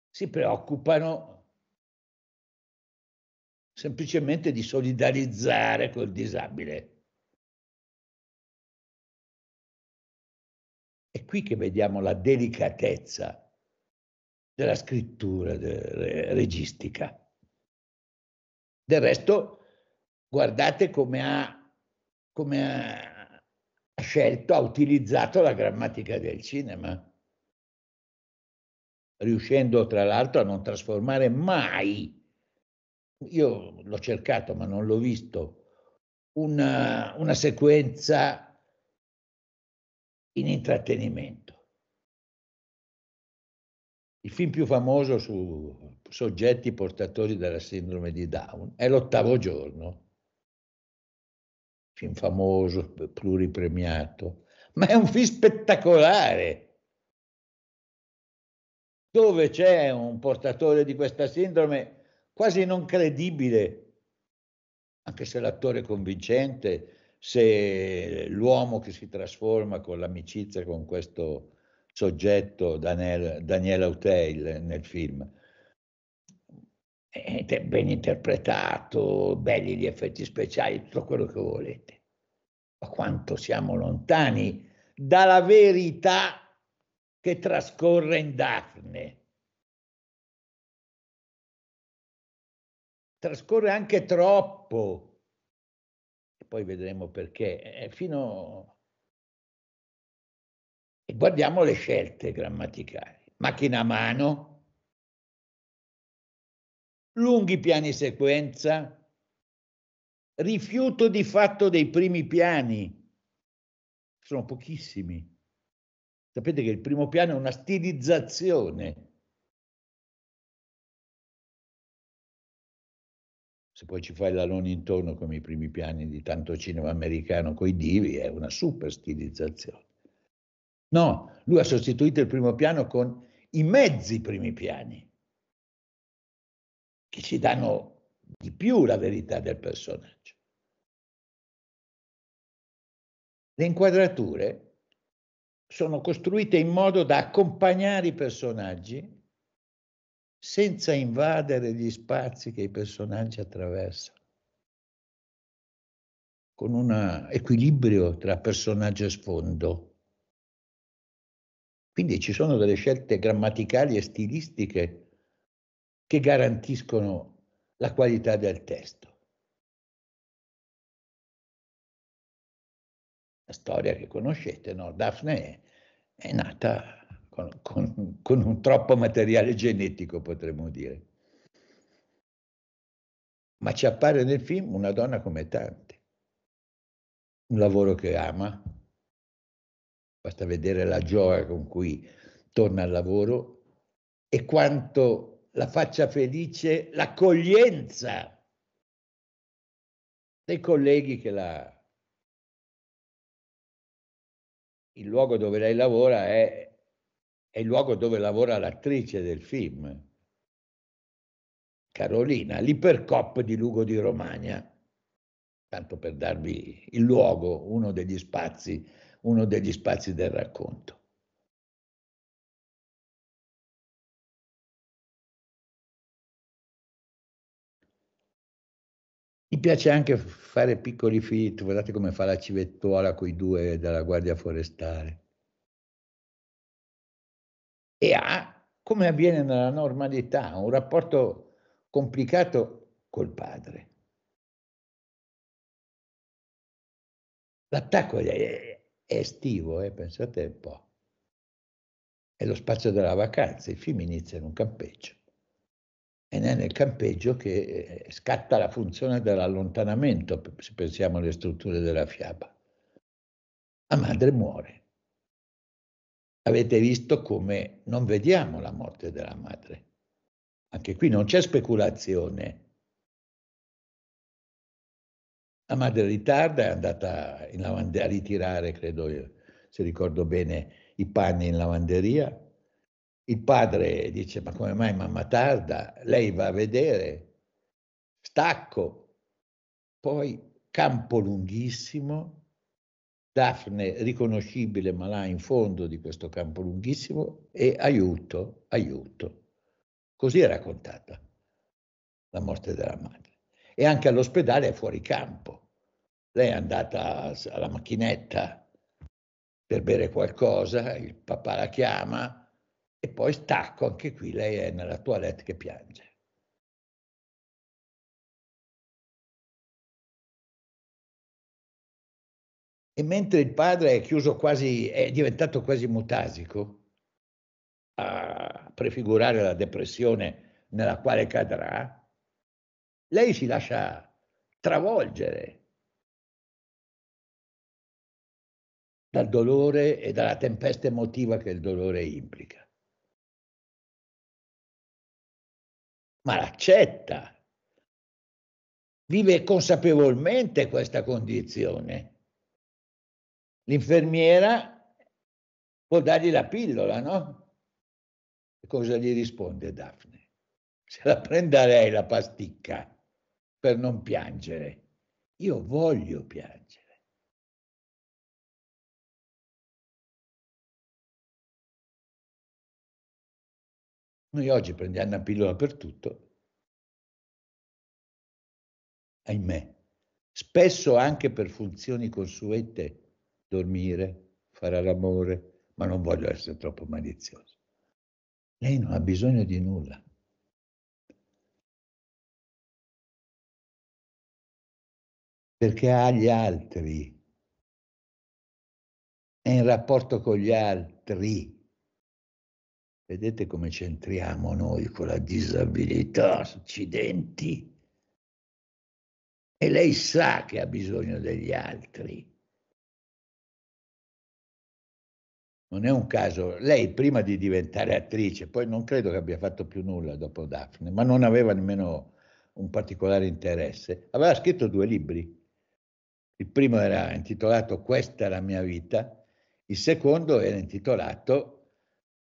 si preoccupano semplicemente di solidarizzare col disabile. È qui che vediamo la delicatezza della scrittura de, registica. Del resto, guardate come ha, come ha scelto, ha utilizzato la grammatica del cinema riuscendo tra l'altro a non trasformare mai, io l'ho cercato ma non l'ho visto, una, una sequenza in intrattenimento. Il film più famoso su soggetti portatori della sindrome di Down è L'ottavo giorno, film famoso, pluripremiato, ma è un film spettacolare dove c'è un portatore di questa sindrome quasi non credibile, anche se l'attore è convincente, se l'uomo che si trasforma con l'amicizia con questo soggetto Daniel, Daniel Auteil nel film. È ben interpretato, belli gli effetti speciali, tutto quello che volete. Ma quanto siamo lontani dalla verità che trascorre in Daphne. Trascorre anche troppo, e poi vedremo perché, fino... E guardiamo le scelte grammaticali. Macchina a mano, lunghi piani sequenza, rifiuto di fatto dei primi piani, sono pochissimi Sapete che il primo piano è una stilizzazione. Se poi ci fai l'alone intorno come i primi piani di tanto cinema americano coi divi, è una super stilizzazione. No, lui ha sostituito il primo piano con i mezzi primi piani, che ci danno di più la verità del personaggio. Le inquadrature sono costruite in modo da accompagnare i personaggi senza invadere gli spazi che i personaggi attraversano, con un equilibrio tra personaggio e sfondo. Quindi ci sono delle scelte grammaticali e stilistiche che garantiscono la qualità del testo. storia che conoscete, no? Daphne è, nata con, con, con un troppo materiale genetico, potremmo dire. Ma ci appare nel film una donna come tante, un lavoro che ama, basta vedere la gioia con cui torna al lavoro e quanto la faccia felice l'accoglienza dei colleghi che la il luogo dove lei lavora è, è il luogo dove lavora l'attrice del film, Carolina, l'Ipercop di Lugo di Romagna, tanto per darvi il luogo, uno degli spazi, uno degli spazi del racconto. Mi piace anche fare piccoli fit, guardate come fa la civettuola con i due della Guardia Forestale. E ha, come avviene nella normalità, un rapporto complicato col padre. L'attacco è, estivo, eh? pensate un po'. È lo spazio della vacanza, i film iniziano in un campeggio ed è nel campeggio che eh, scatta la funzione dell'allontanamento, se pensiamo alle strutture della fiaba. La madre muore. Avete visto come non vediamo la morte della madre. Anche qui non c'è speculazione. La madre ritarda, è andata in lavanderia a ritirare, credo io, se ricordo bene, i panni in lavanderia il padre dice, ma come mai mamma tarda? Lei va a vedere, stacco, poi campo lunghissimo, Daphne riconoscibile ma là in fondo di questo campo lunghissimo e aiuto, aiuto. Così è raccontata la morte della madre. E anche all'ospedale è fuori campo. Lei è andata alla macchinetta per bere qualcosa, il papà la chiama, e poi stacco, anche qui lei è nella toilette che piange. E mentre il padre è chiuso quasi, è diventato quasi mutasico a prefigurare la depressione nella quale cadrà, lei si lascia travolgere dal dolore e dalla tempesta emotiva che il dolore implica. ma l'accetta. Vive consapevolmente questa condizione. L'infermiera può dargli la pillola, no? E cosa gli risponde Daphne? Se la prenda lei la pasticca per non piangere. Io voglio piangere. Noi oggi prendiamo una pillola per tutto, ahimè, spesso anche per funzioni consuete, dormire, fare l'amore, ma non voglio essere troppo malizioso. Lei non ha bisogno di nulla. Perché ha gli altri, è in rapporto con gli altri Vedete come c'entriamo noi con la disabilità, accidenti. E lei sa che ha bisogno degli altri. Non è un caso, lei prima di diventare attrice, poi non credo che abbia fatto più nulla dopo Daphne, ma non aveva nemmeno un particolare interesse, aveva scritto due libri. Il primo era intitolato Questa è la mia vita, il secondo era intitolato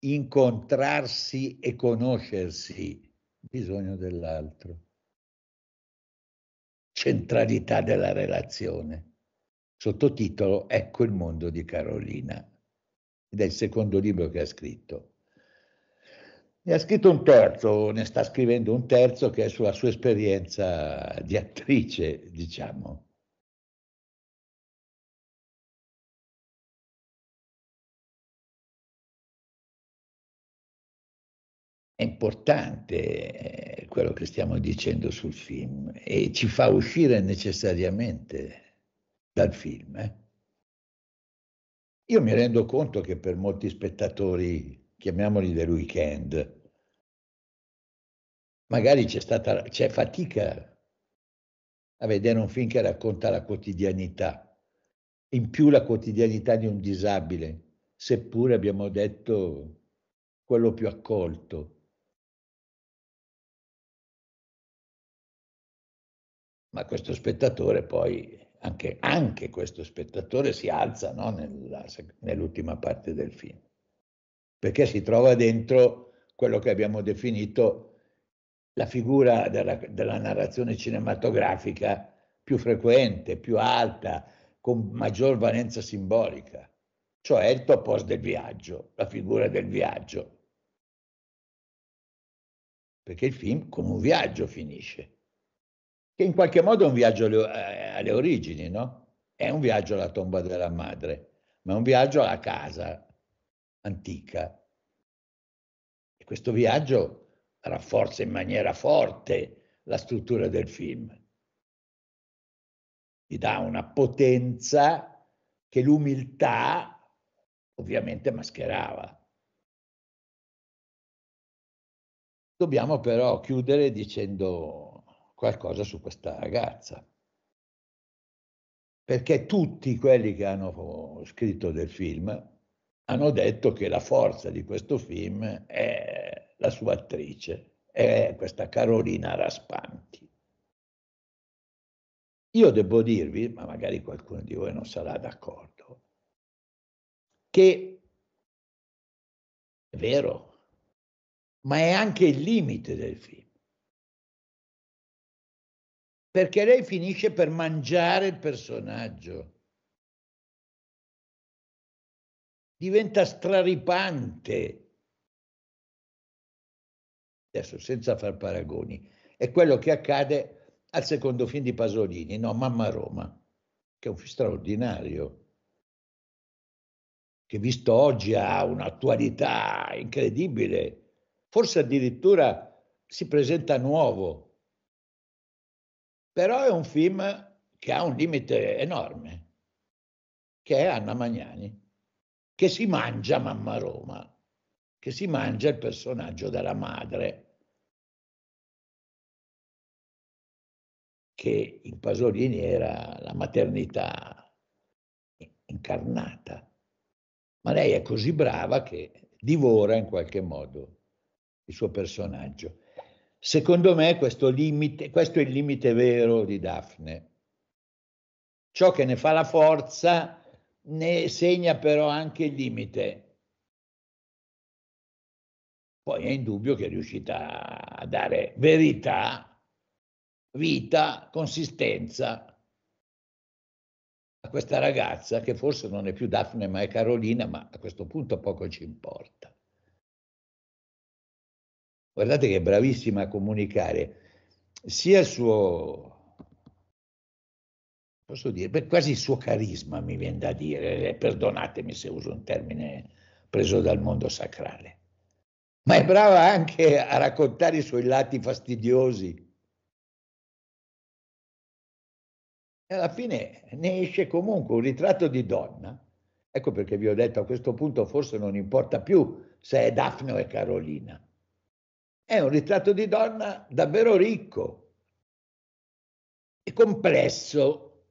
incontrarsi e conoscersi, bisogno dell'altro. Centralità della relazione. Sottotitolo Ecco il mondo di Carolina. Ed è il secondo libro che ha scritto. Ne ha scritto un terzo, ne sta scrivendo un terzo che è sulla sua esperienza di attrice, diciamo. importante eh, quello che stiamo dicendo sul film e ci fa uscire necessariamente dal film. Eh? Io mi rendo conto che per molti spettatori, chiamiamoli del weekend, magari c'è, stata, c'è fatica a vedere un film che racconta la quotidianità, in più la quotidianità di un disabile, seppure abbiamo detto quello più accolto ma questo spettatore poi, anche, anche questo spettatore si alza no? Nella, nell'ultima parte del film, perché si trova dentro quello che abbiamo definito la figura della, della narrazione cinematografica più frequente, più alta, con maggior valenza simbolica, cioè il topos del viaggio, la figura del viaggio. Perché il film con un viaggio finisce che in qualche modo è un viaggio eh, alle, origini, no? È un viaggio alla tomba della madre, ma è un viaggio alla casa antica. E questo viaggio rafforza in maniera forte la struttura del film. Gli dà una potenza che l'umiltà ovviamente mascherava. Dobbiamo però chiudere dicendo qualcosa su questa ragazza. Perché tutti quelli che hanno scritto del film hanno detto che la forza di questo film è la sua attrice, è questa Carolina Raspanti. Io devo dirvi, ma magari qualcuno di voi non sarà d'accordo, che è vero, ma è anche il limite del film perché lei finisce per mangiare il personaggio. Diventa straripante. Adesso senza far paragoni, è quello che accade al secondo film di Pasolini, no, Mamma Roma, che è un film straordinario, che visto oggi ha un'attualità incredibile, forse addirittura si presenta nuovo però è un film che ha un limite enorme, che è Anna Magnani, che si mangia Mamma Roma, che si mangia il personaggio della madre. che in Pasolini era la maternità incarnata, ma lei è così brava che divora in qualche modo il suo personaggio. Secondo me questo, limite, questo è il limite vero di Daphne. Ciò che ne fa la forza ne segna però anche il limite. Poi è indubbio che è riuscita a dare verità, vita, consistenza a questa ragazza che forse non è più Daphne ma è Carolina, ma a questo punto poco ci importa guardate che è bravissima a comunicare sia il suo posso dire, per quasi il suo carisma mi viene da dire, eh, perdonatemi se uso un termine preso dal mondo sacrale, ma è brava anche a raccontare i suoi lati fastidiosi. E alla fine ne esce comunque un ritratto di donna, ecco perché vi ho detto a questo punto forse non importa più se è Daphne o è Carolina, è un ritratto di donna davvero ricco e complesso.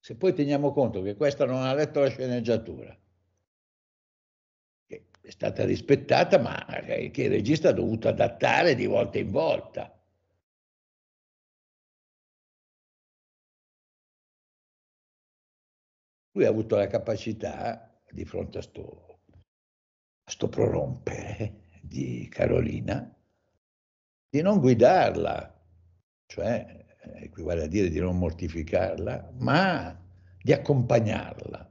Se poi teniamo conto che questa non ha letto la sceneggiatura, che è stata rispettata, ma che il regista ha dovuto adattare di volta in volta. Lui ha avuto la capacità, di fronte a sto questo prorompere eh, di Carolina, di non guidarla, cioè eh, equivale a dire di non mortificarla, ma di accompagnarla,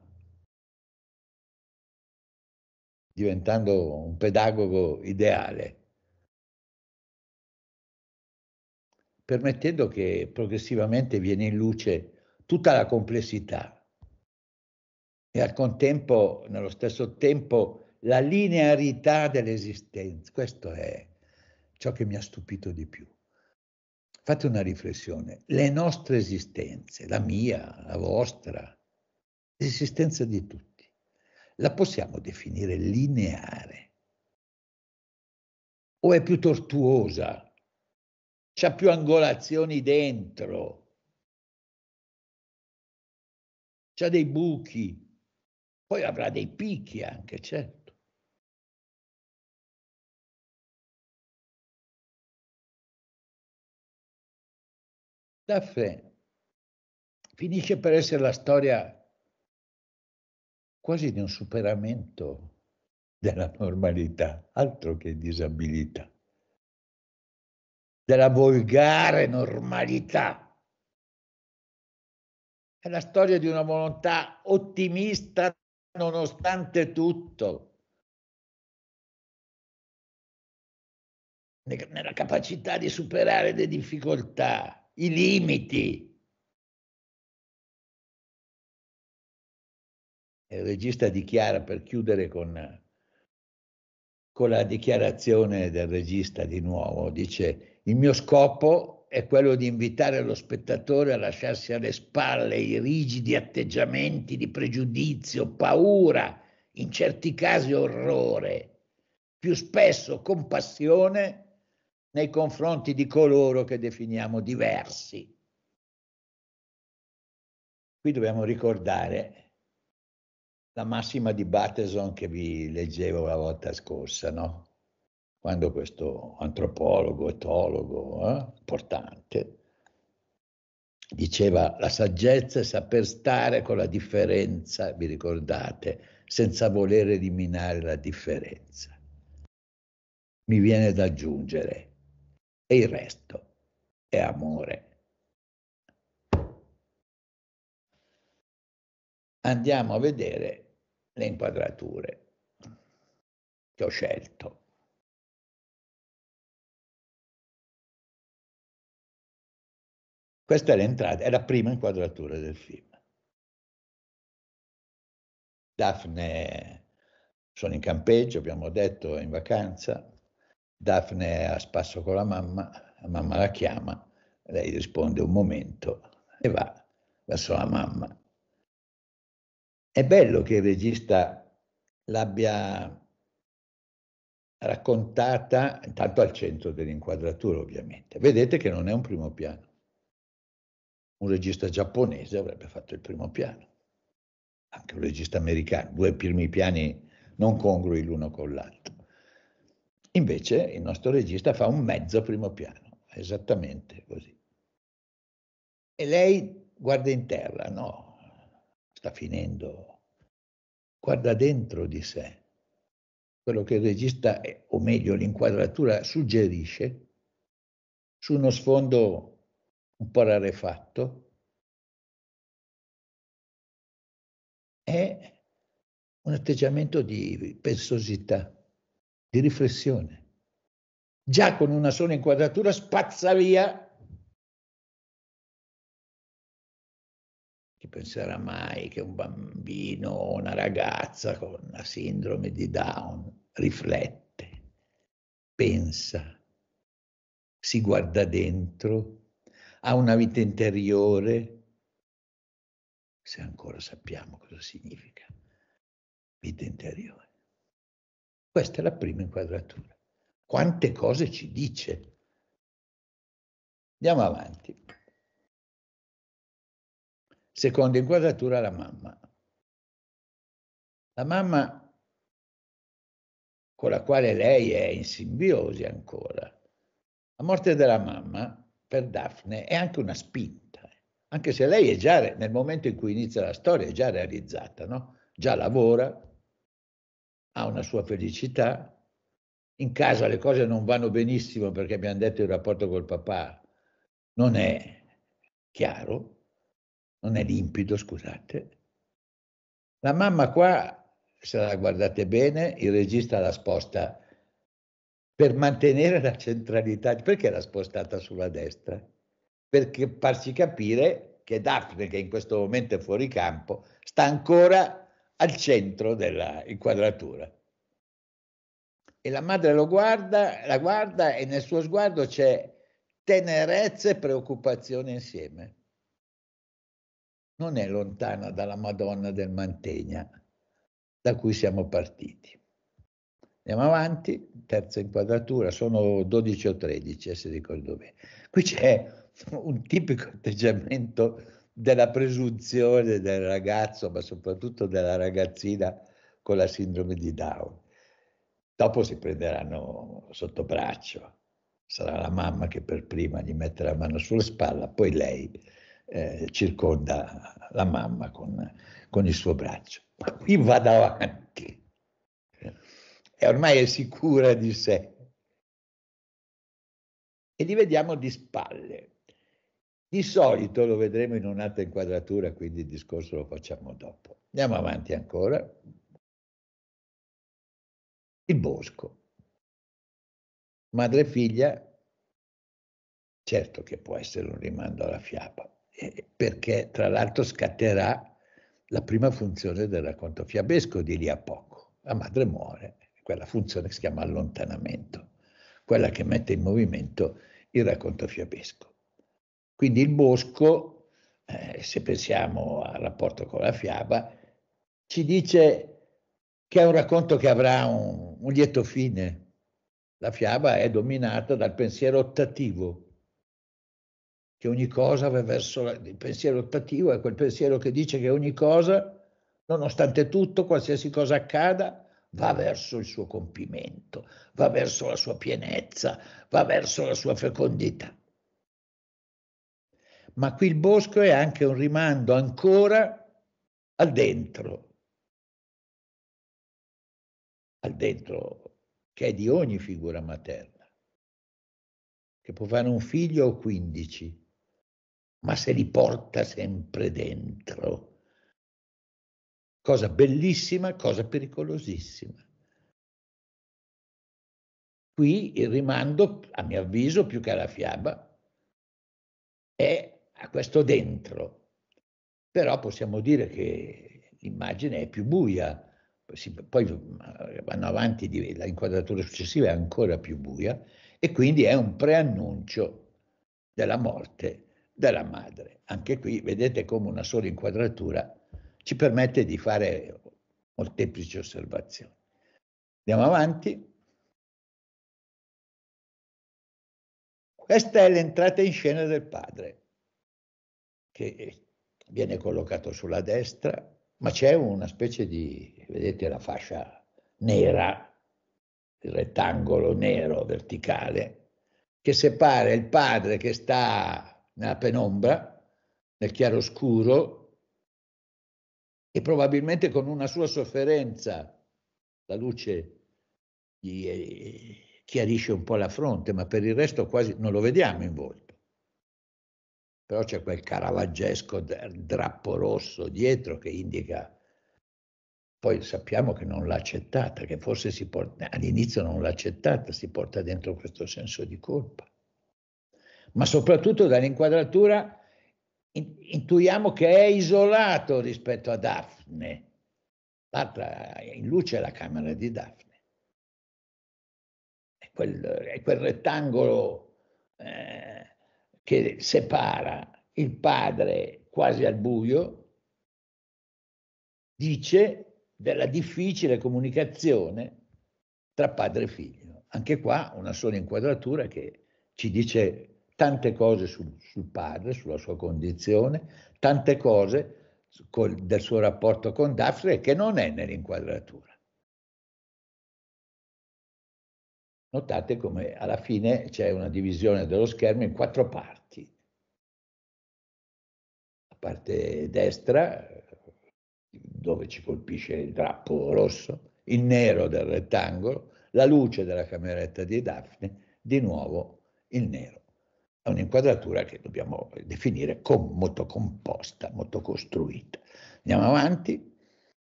diventando un pedagogo ideale, permettendo che progressivamente viene in luce tutta la complessità e al contempo, nello stesso tempo, la linearità dell'esistenza. Questo è ciò che mi ha stupito di più. Fate una riflessione, le nostre esistenze, la mia, la vostra, l'esistenza di tutti, la possiamo definire lineare? O è più tortuosa? C'ha più angolazioni dentro? C'ha dei buchi? Poi avrà dei picchi anche, certo. Daffè finisce per essere la storia quasi di un superamento della normalità, altro che disabilità, della volgare normalità. È la storia di una volontà ottimista nonostante tutto, nella capacità di superare le difficoltà, i limiti. Il regista dichiara per chiudere con, con la dichiarazione del regista di nuovo, dice il mio scopo è quello di invitare lo spettatore a lasciarsi alle spalle i rigidi atteggiamenti di pregiudizio, paura, in certi casi orrore, più spesso compassione nei confronti di coloro che definiamo diversi. Qui dobbiamo ricordare la massima di Bateson che vi leggevo la volta scorsa, no? quando questo antropologo, etologo eh, importante, diceva la saggezza è saper stare con la differenza, vi ricordate, senza voler eliminare la differenza. Mi viene da aggiungere, e il resto è amore. Andiamo a vedere le inquadrature che ho scelto. Questa è l'entrata, è la prima inquadratura del film. Daphne sono in campeggio, abbiamo detto, in vacanza, Daphne è a spasso con la mamma, la mamma la chiama, lei risponde un momento e va verso la mamma. È bello che il regista l'abbia raccontata, intanto al centro dell'inquadratura ovviamente. Vedete che non è un primo piano. Un regista giapponese avrebbe fatto il primo piano, anche un regista americano, due primi piani non congrui l'uno con l'altro. Invece il nostro regista fa un mezzo primo piano, esattamente così. E lei guarda in terra, no, sta finendo, guarda dentro di sé. Quello che il regista, eh, o meglio l'inquadratura, suggerisce su uno sfondo un po' rarefatto è un atteggiamento di pensosità di riflessione. Già con una sola inquadratura spazza via chi penserà mai che un bambino o una ragazza con una sindrome di Down riflette, pensa, si guarda dentro, ha una vita interiore, se ancora sappiamo cosa significa vita interiore. Questa è la prima inquadratura. Quante cose ci dice? Andiamo avanti. Seconda inquadratura, la mamma. La mamma con la quale lei è in simbiosi ancora. La morte della mamma per Daphne è anche una spinta, eh. anche se lei è già, nel momento in cui inizia la storia, è già realizzata, no? già lavora, ha una sua felicità, in casa le cose non vanno benissimo perché abbiamo detto il rapporto col papà non è chiaro, non è limpido, scusate. La mamma qua, se la guardate bene, il regista la sposta per mantenere la centralità. Perché l'ha spostata sulla destra? Per farci capire che Daphne, che in questo momento è fuori campo, sta ancora al centro della inquadratura. E la madre lo guarda, la guarda e nel suo sguardo c'è tenerezza e preoccupazione insieme. Non è lontana dalla Madonna del Mantegna da cui siamo partiti. Andiamo avanti, terza inquadratura, sono 12 o 13 eh, se ricordo bene. Qui c'è un tipico atteggiamento della presunzione del ragazzo, ma soprattutto della ragazzina con la sindrome di Down. Dopo si prenderanno sotto braccio, sarà la mamma che per prima gli mette la mano sulla spalla, poi lei eh, circonda la mamma con, con il suo braccio. Ma qui va davanti, e ormai è sicura di sé. E li vediamo di spalle di solito lo vedremo in un'altra inquadratura, quindi il discorso lo facciamo dopo. Andiamo avanti ancora. Il bosco. Madre e figlia, certo che può essere un rimando alla fiaba, perché tra l'altro scatterà la prima funzione del racconto fiabesco di lì a poco. La madre muore, quella funzione che si chiama allontanamento, quella che mette in movimento il racconto fiabesco. Quindi il bosco, eh, se pensiamo al rapporto con la fiaba, ci dice che è un racconto che avrà un, un lieto fine. La fiaba è dominata dal pensiero ottativo, che ogni cosa va verso la, il pensiero ottativo, è quel pensiero che dice che ogni cosa, nonostante tutto, qualsiasi cosa accada, va verso il suo compimento, va verso la sua pienezza, va verso la sua fecondità ma qui il bosco è anche un rimando ancora al dentro, al dentro che è di ogni figura materna, che può fare un figlio o quindici, ma se li porta sempre dentro. Cosa bellissima, cosa pericolosissima. Qui il rimando, a mio avviso, più che alla fiaba, è ha questo dentro. Però possiamo dire che l'immagine è più buia, poi eh, vanno avanti, la inquadratura successiva è ancora più buia e quindi è un preannuncio della morte della madre. Anche qui vedete come una sola inquadratura ci permette di fare molteplici osservazioni. Andiamo avanti. Questa è l'entrata in scena del padre che viene collocato sulla destra, ma c'è una specie di, vedete la fascia nera, il rettangolo nero verticale, che separa il padre che sta nella penombra, nel chiaroscuro, e probabilmente con una sua sofferenza, la luce gli chiarisce un po' la fronte, ma per il resto quasi non lo vediamo in volto però c'è quel caravaggesco drappo rosso dietro che indica, poi sappiamo che non l'ha accettata, che forse porta, all'inizio non l'ha accettata, si porta dentro questo senso di colpa. Ma soprattutto dall'inquadratura intuiamo che è isolato rispetto a Daphne. L'altra in luce la camera di Daphne. È quel, è quel rettangolo eh, che separa il padre quasi al buio, dice della difficile comunicazione tra padre e figlio. Anche qua una sola inquadratura che ci dice tante cose sul, sul padre, sulla sua condizione, tante cose col, del suo rapporto con Daphne che non è nell'inquadratura. Notate come alla fine c'è una divisione dello schermo in quattro parti parte destra, dove ci colpisce il drappo rosso, il nero del rettangolo, la luce della cameretta di Daphne, di nuovo il nero. È un'inquadratura che dobbiamo definire com- molto composta, molto costruita. Andiamo avanti.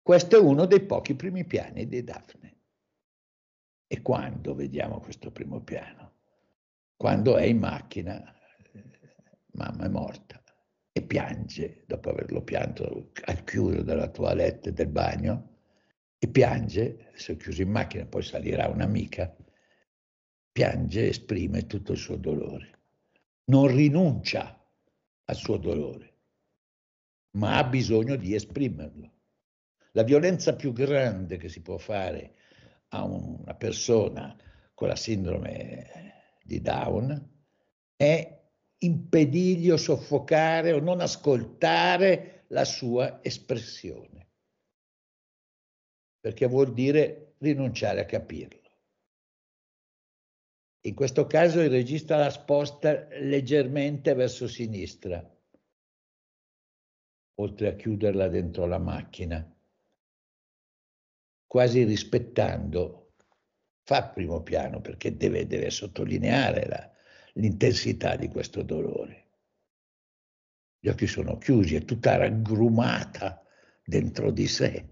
Questo è uno dei pochi primi piani di Daphne. E quando vediamo questo primo piano? quando è in macchina, eh, mamma è morta e piange, dopo averlo pianto al chiuso della toilette del bagno, e piange, se è chiuso in macchina, poi salirà un'amica, piange, esprime tutto il suo dolore. Non rinuncia al suo dolore, ma ha bisogno di esprimerlo. La violenza più grande che si può fare a una persona con la sindrome eh, di Down è impedirgli o soffocare o non ascoltare la sua espressione, perché vuol dire rinunciare a capirlo. In questo caso il regista la sposta leggermente verso sinistra, oltre a chiuderla dentro la macchina, quasi rispettando fa primo piano perché deve, deve sottolineare la, l'intensità di questo dolore. Gli occhi sono chiusi, è tutta raggrumata dentro di sé.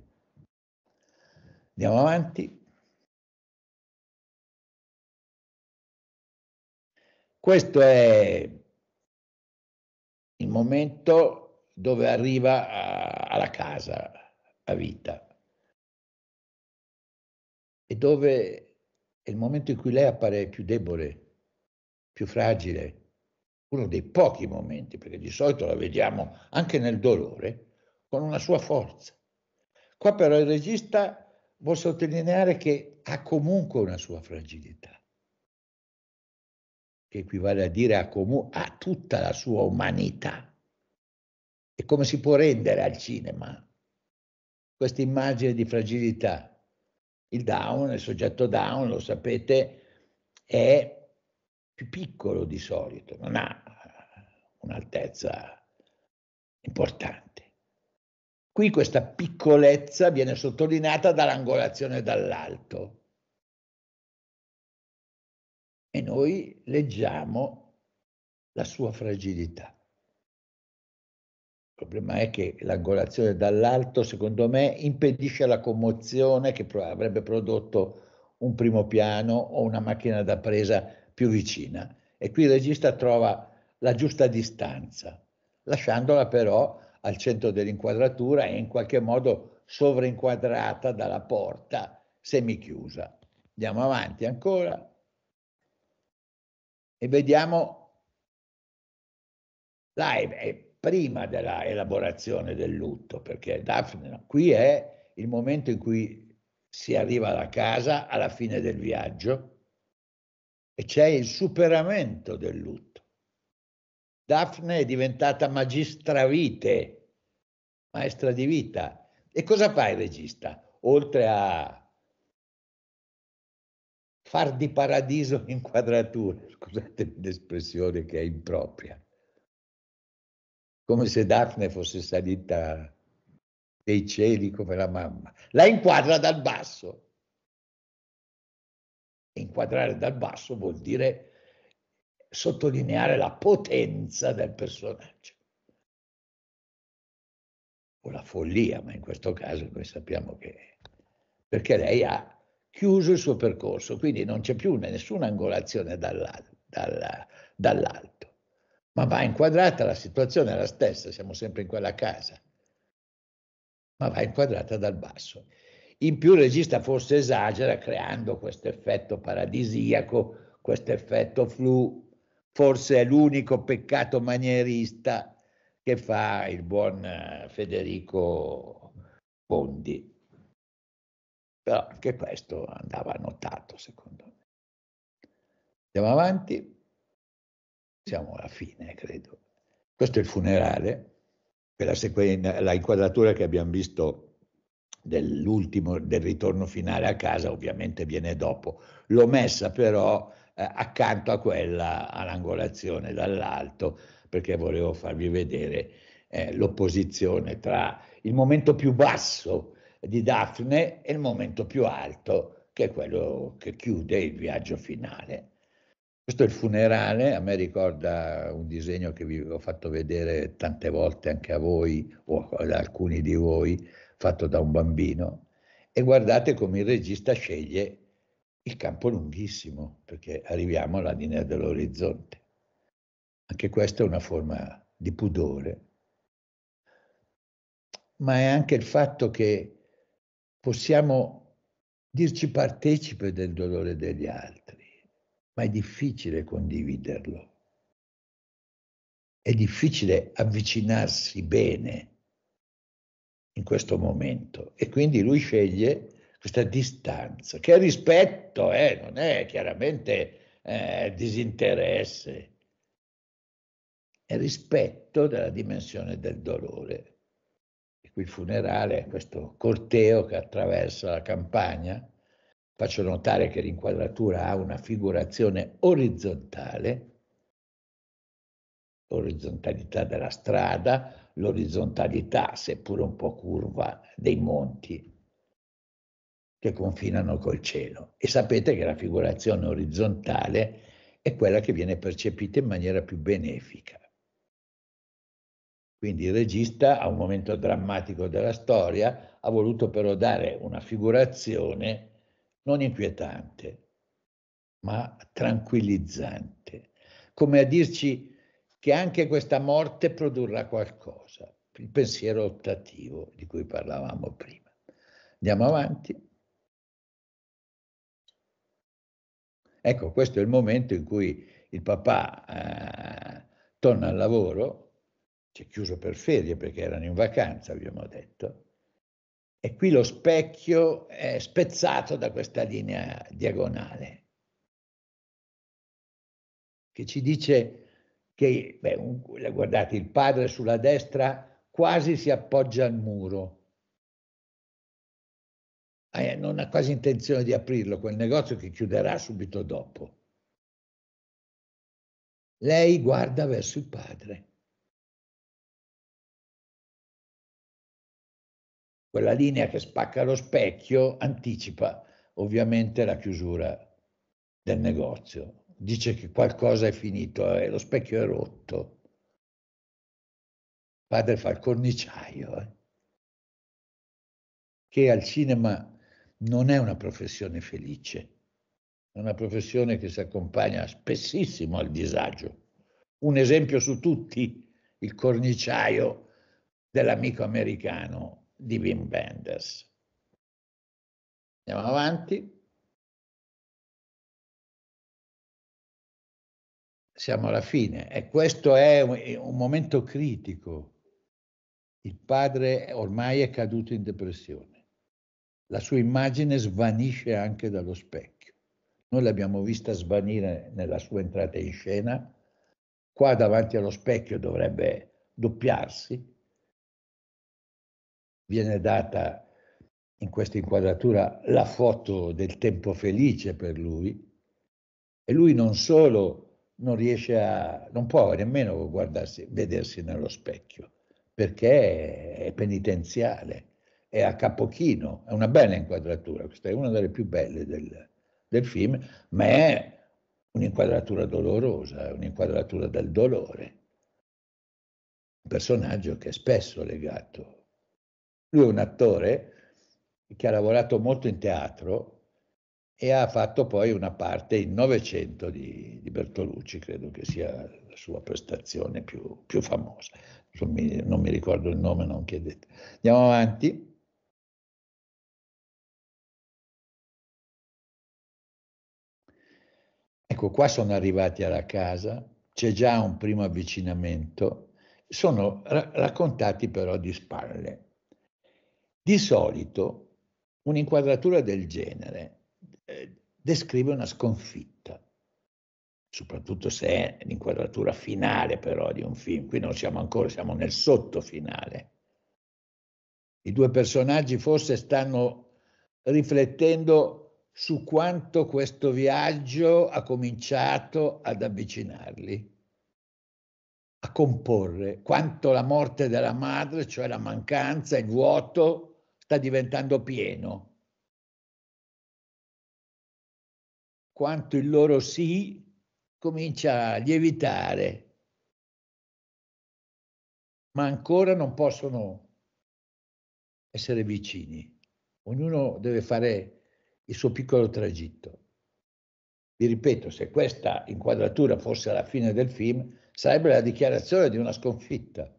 Andiamo avanti. Questo è il momento dove arriva a, alla casa, a vita, e dove è il momento in cui lei appare più debole, più fragile, uno dei pochi momenti, perché di solito la vediamo anche nel dolore, con una sua forza. Qua però il regista vuol sottolineare che ha comunque una sua fragilità, che equivale a dire ha, comu- ha tutta la sua umanità. E come si può rendere al cinema questa immagine di fragilità? Il down, il soggetto down, lo sapete, è più piccolo di solito, non ha eh, un'altezza importante. Qui questa piccolezza viene sottolineata dall'angolazione dall'alto. E noi leggiamo la sua fragilità. Il problema è che l'angolazione dall'alto, secondo me, impedisce la commozione che avrebbe prodotto un primo piano o una macchina da presa più vicina. E qui il regista trova la giusta distanza, lasciandola però al centro dell'inquadratura e in qualche modo sovrainquadrata dalla porta semichiusa. Andiamo avanti ancora e vediamo live prima della elaborazione del lutto, perché Daphne no, qui è il momento in cui si arriva alla casa alla fine del viaggio e c'è il superamento del lutto. Daphne è diventata magistravite, maestra di vita. E cosa fa il regista? Oltre a far di paradiso inquadrature, scusate l'espressione che è impropria come se Daphne fosse salita dei cieli come la mamma. La inquadra dal basso. Inquadrare dal basso vuol dire sottolineare la potenza del personaggio o la follia, ma in questo caso noi sappiamo che È. perché lei ha chiuso il suo percorso, quindi non c'è più nessuna angolazione dall'alto ma va inquadrata, la situazione è la stessa, siamo sempre in quella casa, ma va inquadrata dal basso. In più il regista forse esagera creando questo effetto paradisiaco, questo effetto flu, forse è l'unico peccato manierista che fa il buon eh, Federico Bondi. Però anche questo andava notato, secondo me. Andiamo avanti siamo alla fine, credo. Questo è il funerale, la, sequen- la inquadratura che abbiamo visto dell'ultimo, del ritorno finale a casa, ovviamente viene dopo. L'ho messa però eh, accanto a quella all'angolazione dall'alto, perché volevo farvi vedere eh, l'opposizione tra il momento più basso di Daphne e il momento più alto, che è quello che chiude il viaggio finale. Questo è il funerale, a me ricorda un disegno che vi ho fatto vedere tante volte anche a voi o ad alcuni di voi, fatto da un bambino. E guardate come il regista sceglie il campo lunghissimo, perché arriviamo alla linea dell'orizzonte. Anche questa è una forma di pudore, ma è anche il fatto che possiamo dirci partecipe del dolore degli altri ma è difficile condividerlo. È difficile avvicinarsi bene in questo momento e quindi lui sceglie questa distanza, che è rispetto, eh, non è chiaramente eh, disinteresse, è rispetto della dimensione del dolore. E qui il funerale questo corteo che attraversa la campagna Faccio notare che l'inquadratura ha una figurazione orizzontale, l'orizzontalità della strada, l'orizzontalità, seppur un po' curva, dei monti che confinano col cielo. E sapete che la figurazione orizzontale è quella che viene percepita in maniera più benefica. Quindi il regista, a un momento drammatico della storia, ha voluto però dare una figurazione non inquietante, ma tranquillizzante, come a dirci che anche questa morte produrrà qualcosa, il pensiero optativo di cui parlavamo prima. Andiamo avanti. Ecco, questo è il momento in cui il papà eh, torna al lavoro, si è chiuso per ferie perché erano in vacanza, abbiamo detto, e qui lo specchio è spezzato da questa linea diagonale che ci dice che, beh, un, guardate, il padre sulla destra quasi si appoggia al muro. Eh, non ha quasi intenzione di aprirlo quel negozio che chiuderà subito dopo. Lei guarda verso il padre. quella linea che spacca lo specchio anticipa ovviamente la chiusura del negozio, dice che qualcosa è finito e eh, lo specchio è rotto. Padre fa il corniciaio, eh, che al cinema non è una professione felice, è una professione che si accompagna spessissimo al disagio. Un esempio su tutti, il corniciaio dell'amico americano di Wim Wenders. Andiamo avanti. Siamo alla fine e questo è un, momento critico. Il padre ormai è caduto in depressione la sua immagine svanisce anche dallo specchio. Noi l'abbiamo vista svanire nella sua entrata in scena, qua davanti allo specchio dovrebbe doppiarsi, viene data in questa inquadratura la foto del tempo felice per lui e lui non solo non riesce a, non può nemmeno guardarsi, vedersi nello specchio perché è penitenziale, è a capochino, è una bella inquadratura, questa è una delle più belle del, del film, ma è un'inquadratura dolorosa, un'inquadratura del dolore, un personaggio che è spesso legato lui è un attore che ha lavorato molto in teatro e ha fatto poi una parte in Novecento di, di, Bertolucci, credo che sia la sua prestazione più, più famosa. Non mi, ricordo il nome, non chiedete. Andiamo avanti. Ecco, qua sono arrivati alla casa, c'è già un primo avvicinamento, sono ra- raccontati però di spalle. Di solito un'inquadratura del genere eh, descrive una sconfitta, soprattutto se è l'inquadratura finale però di un film. Qui non siamo ancora, siamo nel sottofinale. I due personaggi forse stanno riflettendo su quanto questo viaggio ha cominciato ad avvicinarli, a comporre, quanto la morte della madre, cioè la mancanza, il vuoto, sta diventando pieno. Quanto il loro sì comincia a lievitare, ma ancora non possono essere vicini. Ognuno deve fare il suo piccolo tragitto. Vi ripeto, se questa inquadratura fosse la fine del film, sarebbe la dichiarazione di una sconfitta.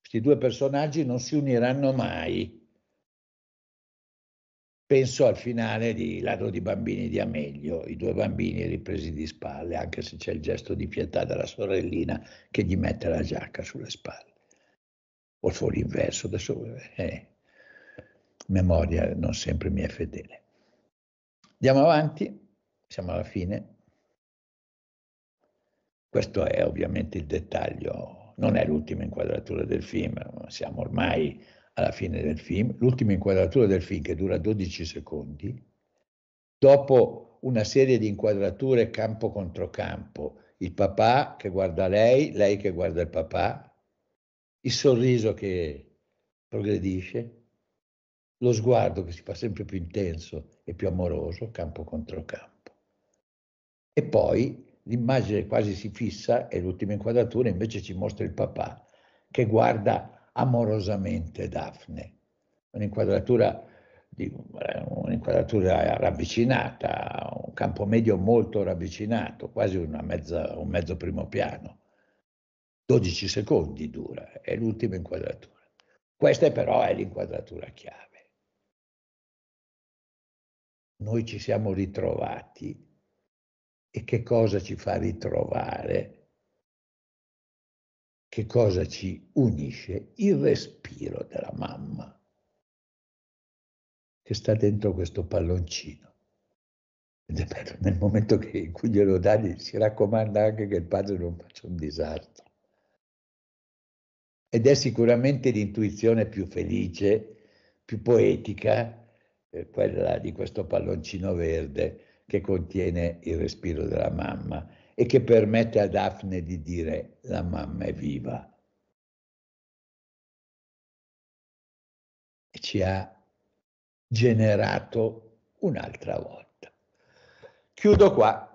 Questi due personaggi non si uniranno mai. Penso al finale di Ladro di bambini di Amelio, i due bambini ripresi di spalle, anche se c'è il gesto di pietà della sorellina che gli mette la giacca sulle spalle. O fuori inverso, adesso eh, memoria non sempre mi è fedele. Andiamo avanti, siamo alla fine. Questo è ovviamente il dettaglio, non è l'ultima inquadratura del film, siamo ormai alla fine del film, l'ultima inquadratura del film che dura 12 secondi, dopo una serie di inquadrature campo contro campo, il papà che guarda lei, lei che guarda il papà, il sorriso che progredisce, lo sguardo che si fa sempre più intenso e più amoroso, campo contro campo. E poi l'immagine quasi si fissa e l'ultima inquadratura invece ci mostra il papà che guarda amorosamente Daphne. Un'inquadratura, di, un'inquadratura ravvicinata, un campo medio molto ravvicinato, quasi mezza, un mezzo primo piano. 12 secondi dura, è l'ultima inquadratura. Questa però è l'inquadratura chiave. Noi ci siamo ritrovati e che cosa ci fa ritrovare? che cosa ci unisce? Il respiro della mamma che sta dentro questo palloncino. nel momento che, in cui glielo dai si raccomanda anche che il padre non faccia un disastro. Ed è sicuramente l'intuizione più felice, più poetica, eh, quella di questo palloncino verde che contiene il respiro della mamma e che permette a Daphne di dire la mamma è viva. E ci ha generato un'altra volta. Chiudo qua.